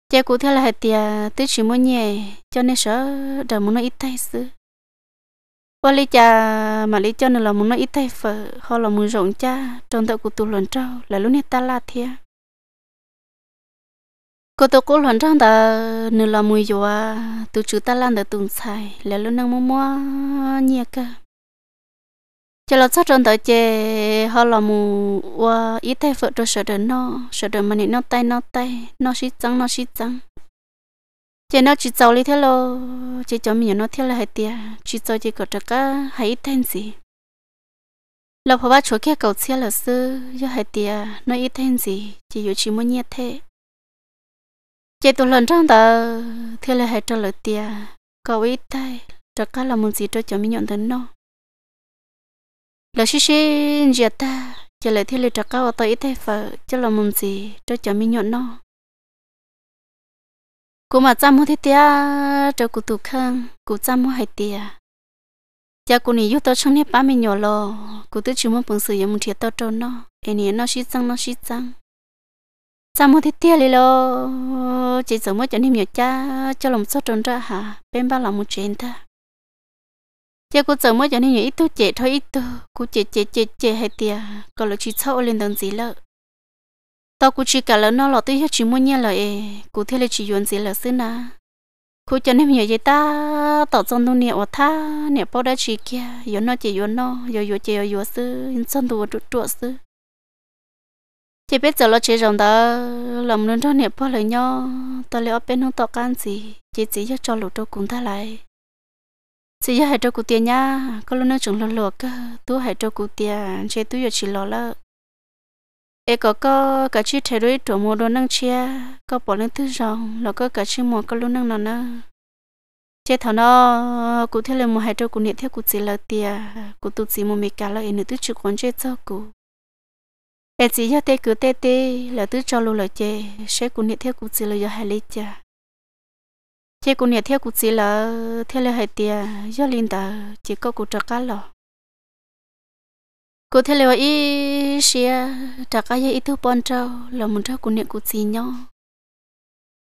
chơi cụ theo là hết tiền tới chỉ mồm nhẹ cho nên sợ đỡ một nơi ít tay xứ và lý cha mà lý cho nên là muốn nói ít thay phở họ là muốn rộng cha trong tự của tu lần trâu là lúc này ta là thia cô tàu cố lần trâu ta nên là muốn dù à tụ chữ ta làm được tồn tại là lúc năng mua mua nhẹ cơ cho là sát trong tàu chè họ là muốn ít thay phở cho sợ đỡ nó sợ đỡ mà nó tay nó tay nó xí trắng nó xí trắng chị nó chỉ giàu đi thế lo chị cho mình nó thế là hay tiệt chỉ giàu chỉ có chắc cả ít tên gì lo phải bá chỗ kia cầu xe là sư do hay tiệt nó ít tên gì chỉ yếu chỉ muốn nhét thế chị tôi lần trong tờ thế là hay cho lời tiệt cầu ít tay chắc cả là muốn gì cho cho mình nhận đến nó là sư xí giờ ta giờ lại thế là chắc cả vào tôi ít thế phải cho là muốn gì cho cho mình nhận nó cô mà chăm mua thế tia cho cô tụ khăn cô chăm mua hay tia cha cô này giúp tao trong nếp ba mình nhỏ lo cô tự chịu muốn bằng sự yếm thiệt tao cho nó em này nó xí chăng nó xí chăng chăm mua thế tia lì lo chỉ sợ mua cho nên nhiều cha cho lòng sót trốn ra hả bên ba lòng một chuyện ta cha cô sợ mua cho nên nhiều ít tu chết thôi ít tu cô chết chết chết chết hay tia còn lại chỉ sâu lên tầng gì lợ tao cũng chỉ cả lớn nó lọt tới hết chỉ muốn nhẹ lại cụ thể là chỉ yến gì là xưa na cụ cho nên nhiều vậy ta tao trong nông nghiệp tha nè bao đã chỉ kia yến nó chỉ yến nó yến yến chỉ yến xưa nhân xong đồ trụ trụ xưa chỉ biết giờ lo chế rồng đó làm nên cho nẹp bao lời nhau tao lấy ở bên không tao can gì chỉ chỉ cho cho lụt đâu cũng ta lại chỉ cho hai trâu cụ tiền nha có lúc nó chúng lo lừa cơ tú hai trâu cụ tiền chỉ tú giờ chỉ lo là e có có cả chi thể đối tổ mô đồ năng chia có bỏ lên thứ rong là có cả chi mò có luôn năng nó nó chế thằng nó cụ thể là mua hai trâu cụ niệm theo cụ chỉ là tiền, cụ tụ chỉ một mì cả là nữ tứ chữ quan chế cho cụ e chỉ cho tê cứ tê tê là tứ cho luôn là chế sẽ cụ niệm theo cụ chỉ là do hai lý chả. chế cụ niệm theo cụ chỉ là theo là hai tia do linh ta chỉ có cụ trợ cá lò cô thấy là ý xia trả cái gì thứ bọn trâu là muốn trâu cũng niệm cũng gì nhau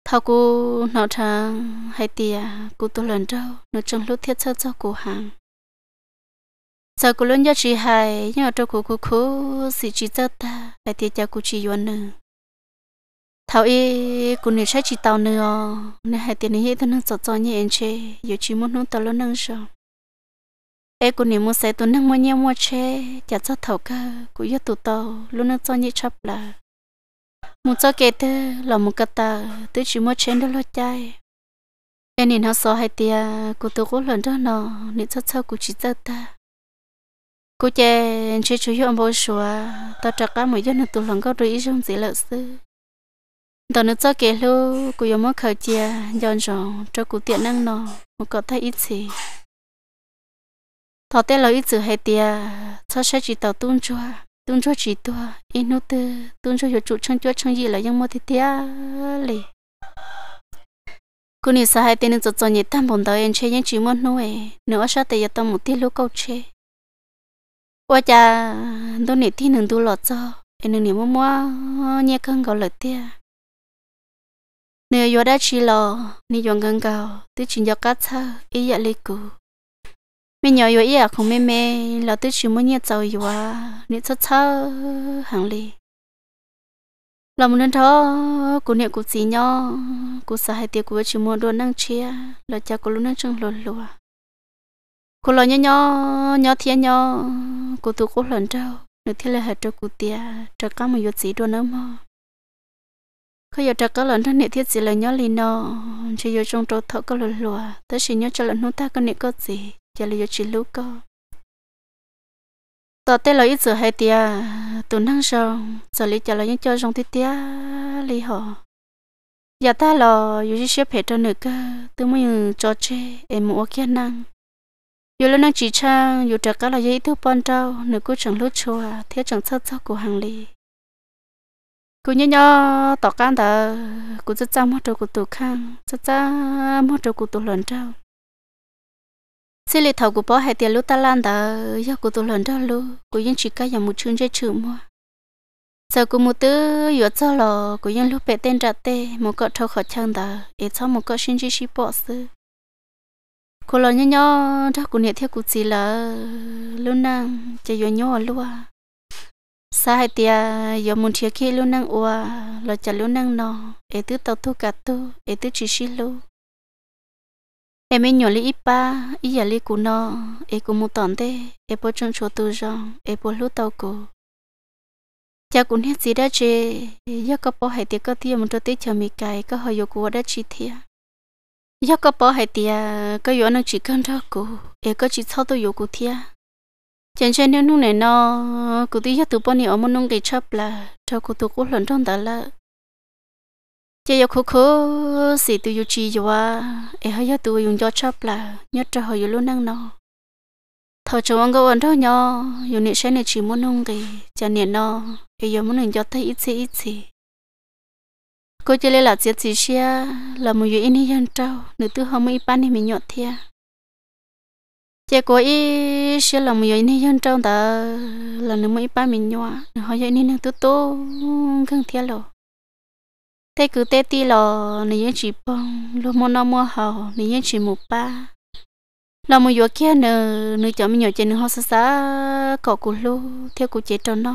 thao cô nó thằng hay tiề cô tôi lần trâu nó trong lúc thiết sơ cho cô hàng sau cô lớn nhất chỉ hay nhưng ở trâu cô cô cô chỉ chỉ cho ta hay tiề cho cô chỉ yuan nữa thao ý cô niệm sẽ chỉ tao nữa nên hay tiề này hết nó cho cho như anh chị giờ chỉ muốn nó tao lớn nâng sao ê cô niệm mua xe tôi nâng mua nhau mua xe chả cho thầu cơ cô yêu tụt tàu luôn nâng cho nhị chập là một cho kể thế là một cái ta, tôi chỉ mua xe để lo chạy. em nhìn họ so hai tia cô tôi cố lần đó nọ, nên cho sao cô chỉ cho ta cô chè chơi chơi yếu ông bố sủa tao trả cá mỗi giờ nó tụ có đôi trong dĩ lợi sư tao nó cho kể luôn cô yêu mua khẩu chia dọn dọn cho cô tiện năng nọ, một cái thấy ít gì thọ tên là ít chữ hay tiệt cho sẽ chỉ tàu tuôn chua tuôn chua chỉ tua in nút tư tuôn chua hiểu chủ chân chua chân gì là nhưng mà thì tiệt lì cô nữ sa hay tên nên tổ cho nhiệt tam bồn tàu em chơi những chỉ muốn nuôi nữa sao tiệt giờ tao một tiết lúa câu chơi qua cha đôi nữ thi nương tu lọt cho em nương nị mua mua nhẹ cân gọi lời tiệt nếu yo đã chỉ lo nếu yo gần gào thì chỉ cho cá cha ý dạ lấy cù mình nhỏ yếu yêu không mê mê là tôi chỉ muốn nhặt dầu yếu nên sơ sơ hàng lì là một lần đó cô niệm cô gì nhó cô sợ hai tiệc của chỉ muốn đồ năng chia là cha cô luôn năng chẳng lột lùa cô lo nhó nhó nhó thiên nhó cô tu cô lần đâu nếu thiên là hết cho cô tiệc cho các một yếu gì đồ nữa mà khi giờ trắc các lần thân niệm thiết gì là nhó lì nó chỉ giờ trong trâu thở các lần lụa, tới chỉ nhó cho lần nô ta có niệm có gì giờ là chỉ lú co tao tê lo ít giờ hay tia tụi năng sao giờ lý giờ lo những cho rong thì tia lý họ giờ ta lo, dù chỉ xếp hết cho nữa cơ tụi mới cho chê em mua kia năng dù là năng chỉ trang dù trả cả là giấy thứ ban trao nữa cũng chẳng lú chua thế chẳng sơ sót của hàng lý cô nhớ nhớ tỏ can đó cô rất chăm hoa trâu của tụi khang rất chăm hoa trâu của tụi lần trâu xin lì thầu của bố hai tiền lúc ta lan đã giờ của tôi lần đó luôn, của dân chỉ cái dòng một chương chơi chữ mua giờ của một tứ giờ cho lò của dân lúc bé tên trả tê một cọ thâu khỏi chân đã để cho một cọ sinh chỉ chỉ bỏ sư cô lo nhớ nhớ đó của nhà theo của chị là luôn năng chỉ yếu nhớ luôn sa hai tia yo mun thia khi lu nang ua lo cha lu nang no e tu tao tu ka tu e tu chi shi lu em ấy nhỏ li ít ba ít giờ li cú nó em cũng muốn tận thế em bỏ chân chỗ tư rong em bỏ lút tàu cô cha cũng hết gì đã chê giờ có bỏ hay tiếc có tiệc muốn cho tiệc chờ mì cái, có hơi yêu cô đã chi thiệt giờ có bỏ hay tiếc, có yêu nó chỉ cần đó cô em có chỉ sau tôi yêu cô thiệt chẳng chẳng nếu nung này nó cô tiệc giờ tụi bọn em ở một nung cái chập là cho cô tụi cô lần trong đó là giờ yêu khô khô xì tôi yêu chi yêu à em hơi yêu tôi dùng cho chấp là nhớ cho hơi yêu luôn năng nó thầu chồng anh có anh đó nhỏ yêu nị sẽ nị chỉ muốn nông cái cha nị nó em yêu muốn nị cho thấy ít xí ít xí cô chỉ lấy là chết chỉ xia, là một yêu ini yên trâu nữ tư không mấy bán thì mình nhọt thia chị cô ý sẽ là một yêu ini yên trâu đó là nữ mấy bán mình nhọt họ yêu ini nữ tư tố không thia rồi thế cứ tê ti lò nè yên chỉ bông lô mô nó mua hò nè yên chỉ mù ba lò mù yếu kia nè nè chó mình nhỏ chè nè hoa sá sá cọ cụ lô theo cụ chế cho nó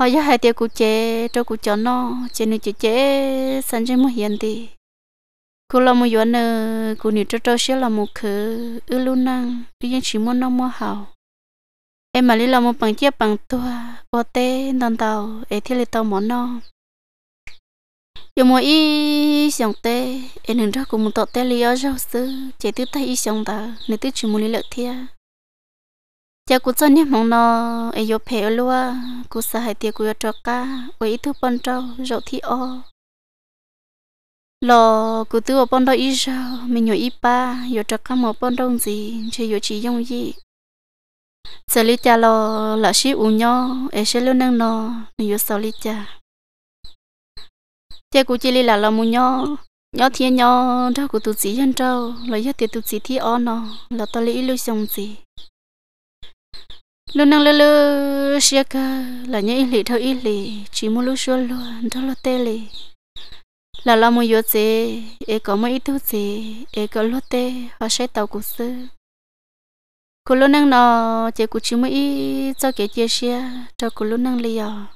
họ giá hai theo cụ chế cho cụ cho nó chè nè chè chế sẵn chế mua hiền thì cụ lò mù yếu nè cụ nè cho cho xíu lò mù khứ ư lu năng nè yên chỉ mua nó mua hò em mà lý lò mù bằng chiếc bằng tua có tê đòn tàu ế thiết lì tàu món nó yo mo ý xiong te en en ra ko một to te li yo jo su che tu ta ý xiong da ne te chỉ muốn li lo thia cha ku cho nhau mong nó, e yo phe luôn wa ku sa hai te ku yo to ka o i thu pon to jo thi o lo cứ tu ở pon do ít jo mình nyo ít ba, yo to ka mo pon dong gì, che yo chỉ yong gì. sa li cha lo là shi u nhau, e sẽ lo năng no ni yo sa li cha thế cụ chỉ là là mu nhau nhau thiên nhau cho cụ tụt sĩ nhân trâu là nhất tiền tụt sĩ thi on nó là tôi lấy lưu sông gì luôn năng lơ lơ xia ca là nhớ ít lì thôi ít lì chỉ muốn lúc xuân luôn đó là tê lì là là mu yếu gì ai có mấy thứ gì ai có lúc tê hoa sẽ tàu cú sư cụ luôn năng nó chỉ cụ chỉ mấy cho cái chơi sẻ cho cụ luôn năng lì à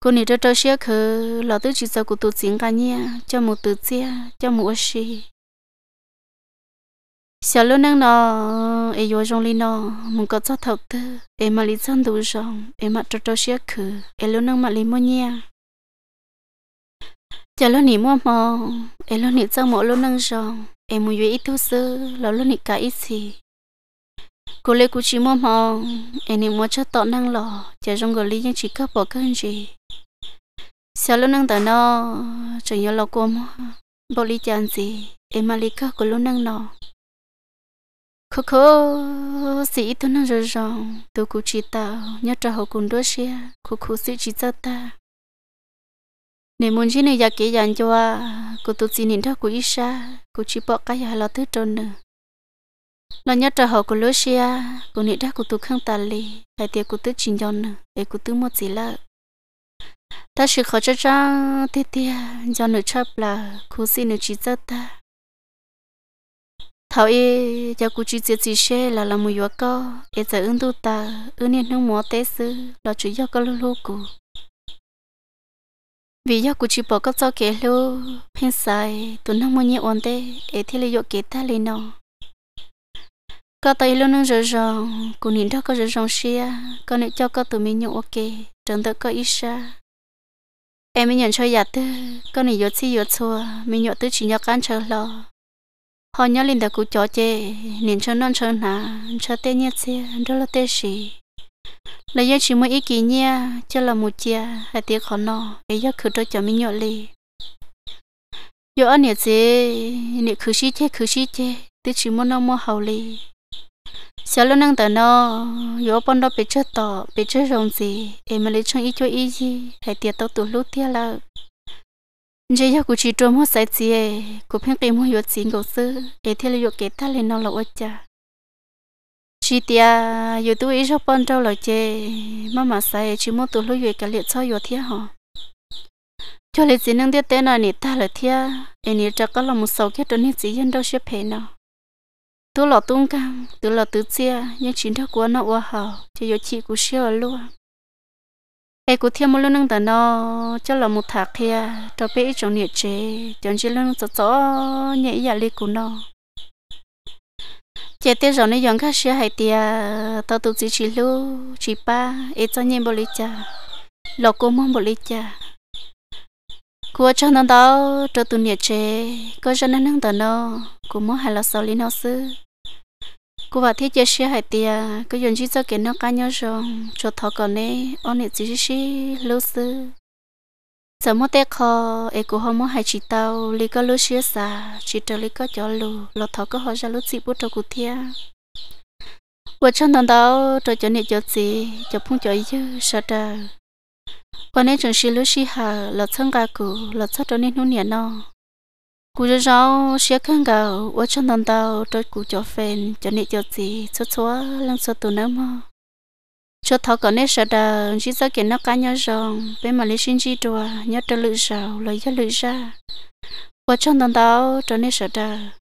cô này cho cho xe khứ là tôi chỉ sợ cô tôi xin cả nhia cho một từ xe cho một xe xả lô năng nó em vô trong linh nó mùng có cho thập tư em mà lý chân đủ rộng em mà cho cho xe khứ em lô năng mà lý mua nhia chả lô nỉ mua mò em lô nỉ trong mỗi lô năng rộng em muốn về ít thu sư là lô nỉ cả ít gì cô lấy cô chỉ mua mò em em mua cho tỏ năng lò chờ trong gửi lý nhưng chỉ cấp bỏ cơn gì sao lúc năng tờ nó chẳng nhớ lò cô mua bỏ lý chán gì em mà lý cấp của lúc năng nọ khô khô sĩ tôi năng rồi ròng tôi cú chỉ tạo nhớ trả hậu cùng đôi xe khô khô sĩ chỉ cho ta nếu muốn chỉ này giờ kỹ dặn cho à, cô tôi xin hiện đó của xa cô chỉ bỏ cái hà lo thứ trôn nữa nó nhớ trở họ của Lucia của nị đã của tôi không tà lì hay tiệc của tôi chỉnh dọn để của tôi một gì lợ ta chỉ khó cho trang tiệt tiệt dọn nữa chấp là cô xin nữa chỉ rất ta thảo y cho cô chỉ tiệt chỉ xe là làm một yếu cơ để giờ ứng tu ta ứng nên nước mỏ tế sư là chủ yếu cơ lulu cụ vì do cô chỉ bỏ các cháu kế lưu phen sai tôi không muốn nhiều ổn thế, để thi lấy yếu kế ta lên nó có tay luôn nó rồi rồi cô nín đó có rồi rồi xia có nên cho có tụi mình nhậu ok chẳng tới có ít xa em mới nhận cho giặt tư có nên giọt xi giọt xua mình nhậu tư chỉ nhậu can chờ lo họ nhớ lên đã cú chó chê nín cho non cho nà cho tê nhẹ xia đó là tê gì là do chỉ mới ý kỳ nha cho là một chia hai tiếng khó nọ để do khử cho cho mình nhậu lì do anh nhớ gì nhớ khử xí chê khử xí chê tê chỉ muốn nó mua hậu lì nâng 小了能等到有帮到别车道，别车上子，俺们来穿一件衣衣，还跌到土路跌了。这要估计琢磨啥子诶，古片给么有钱狗子，俺天了有给他来闹了我家。chỉ e, e tia yo e, tu ý cho bọn trâu lời chê mà mà sai chỉ muốn tu lúc yo cái liệt cho yo thia họ cho liệt gì năng tiết tế này ta là thia em nhớ chắc có lòng một sầu cái đó nên chỉ yên đâu sẽ phê nào tu lọ tung cam tu lọ tứ chia nhưng chính thức của nó qua hào chỉ có chị của siêu luôn ai cũng thêm một lần nâng tờ nó cho là một thạc kia cho bé trong nhiệt chế chọn chỉ lần cho cho nhẹ dạ li của nó chị tế rồi nó dùng khác xe hai tia tao tụ chỉ chỉ lu chỉ ba ít cho nhẹ bồ lý cha lọ cô mong bồ lý cha của cho nó đó cho tu nhiệt chế có cho nó nâng tờ nó cũng muốn hay là sau lý nó xưa cô vào thiết chế xe hay thì cái dân chỉ cho cái nó cá nhau rồi cho thọ còn nè ông này chỉ chỉ lâu sư sớm mất tết khó ai cũng không muốn hay chỉ tao lý có lúc xe xa chỉ cho lý có cho lù lọt thọ có họ ra lúc gì bút cho cụ thia vợ chồng đồng đó cho cho nè cho gì cho phun cho chứ sao trời quan nên chúng xí lúc xí hà lọt sang gà cụ lọt sang cho nên nuôi nó cú cho cháu xía khăn gạo ở trong đàn tàu tôi cú cho phèn cho nị cho gì cho chúa lăng cho tù nấm, cho thọ còn nếp sợ đờ chỉ sợ kiện nó cá nhau rồng bên mà lấy sinh chi đùa nhớ trở lự rào lấy cho lự ra ở trong đàn tàu cho nếp sợ đờ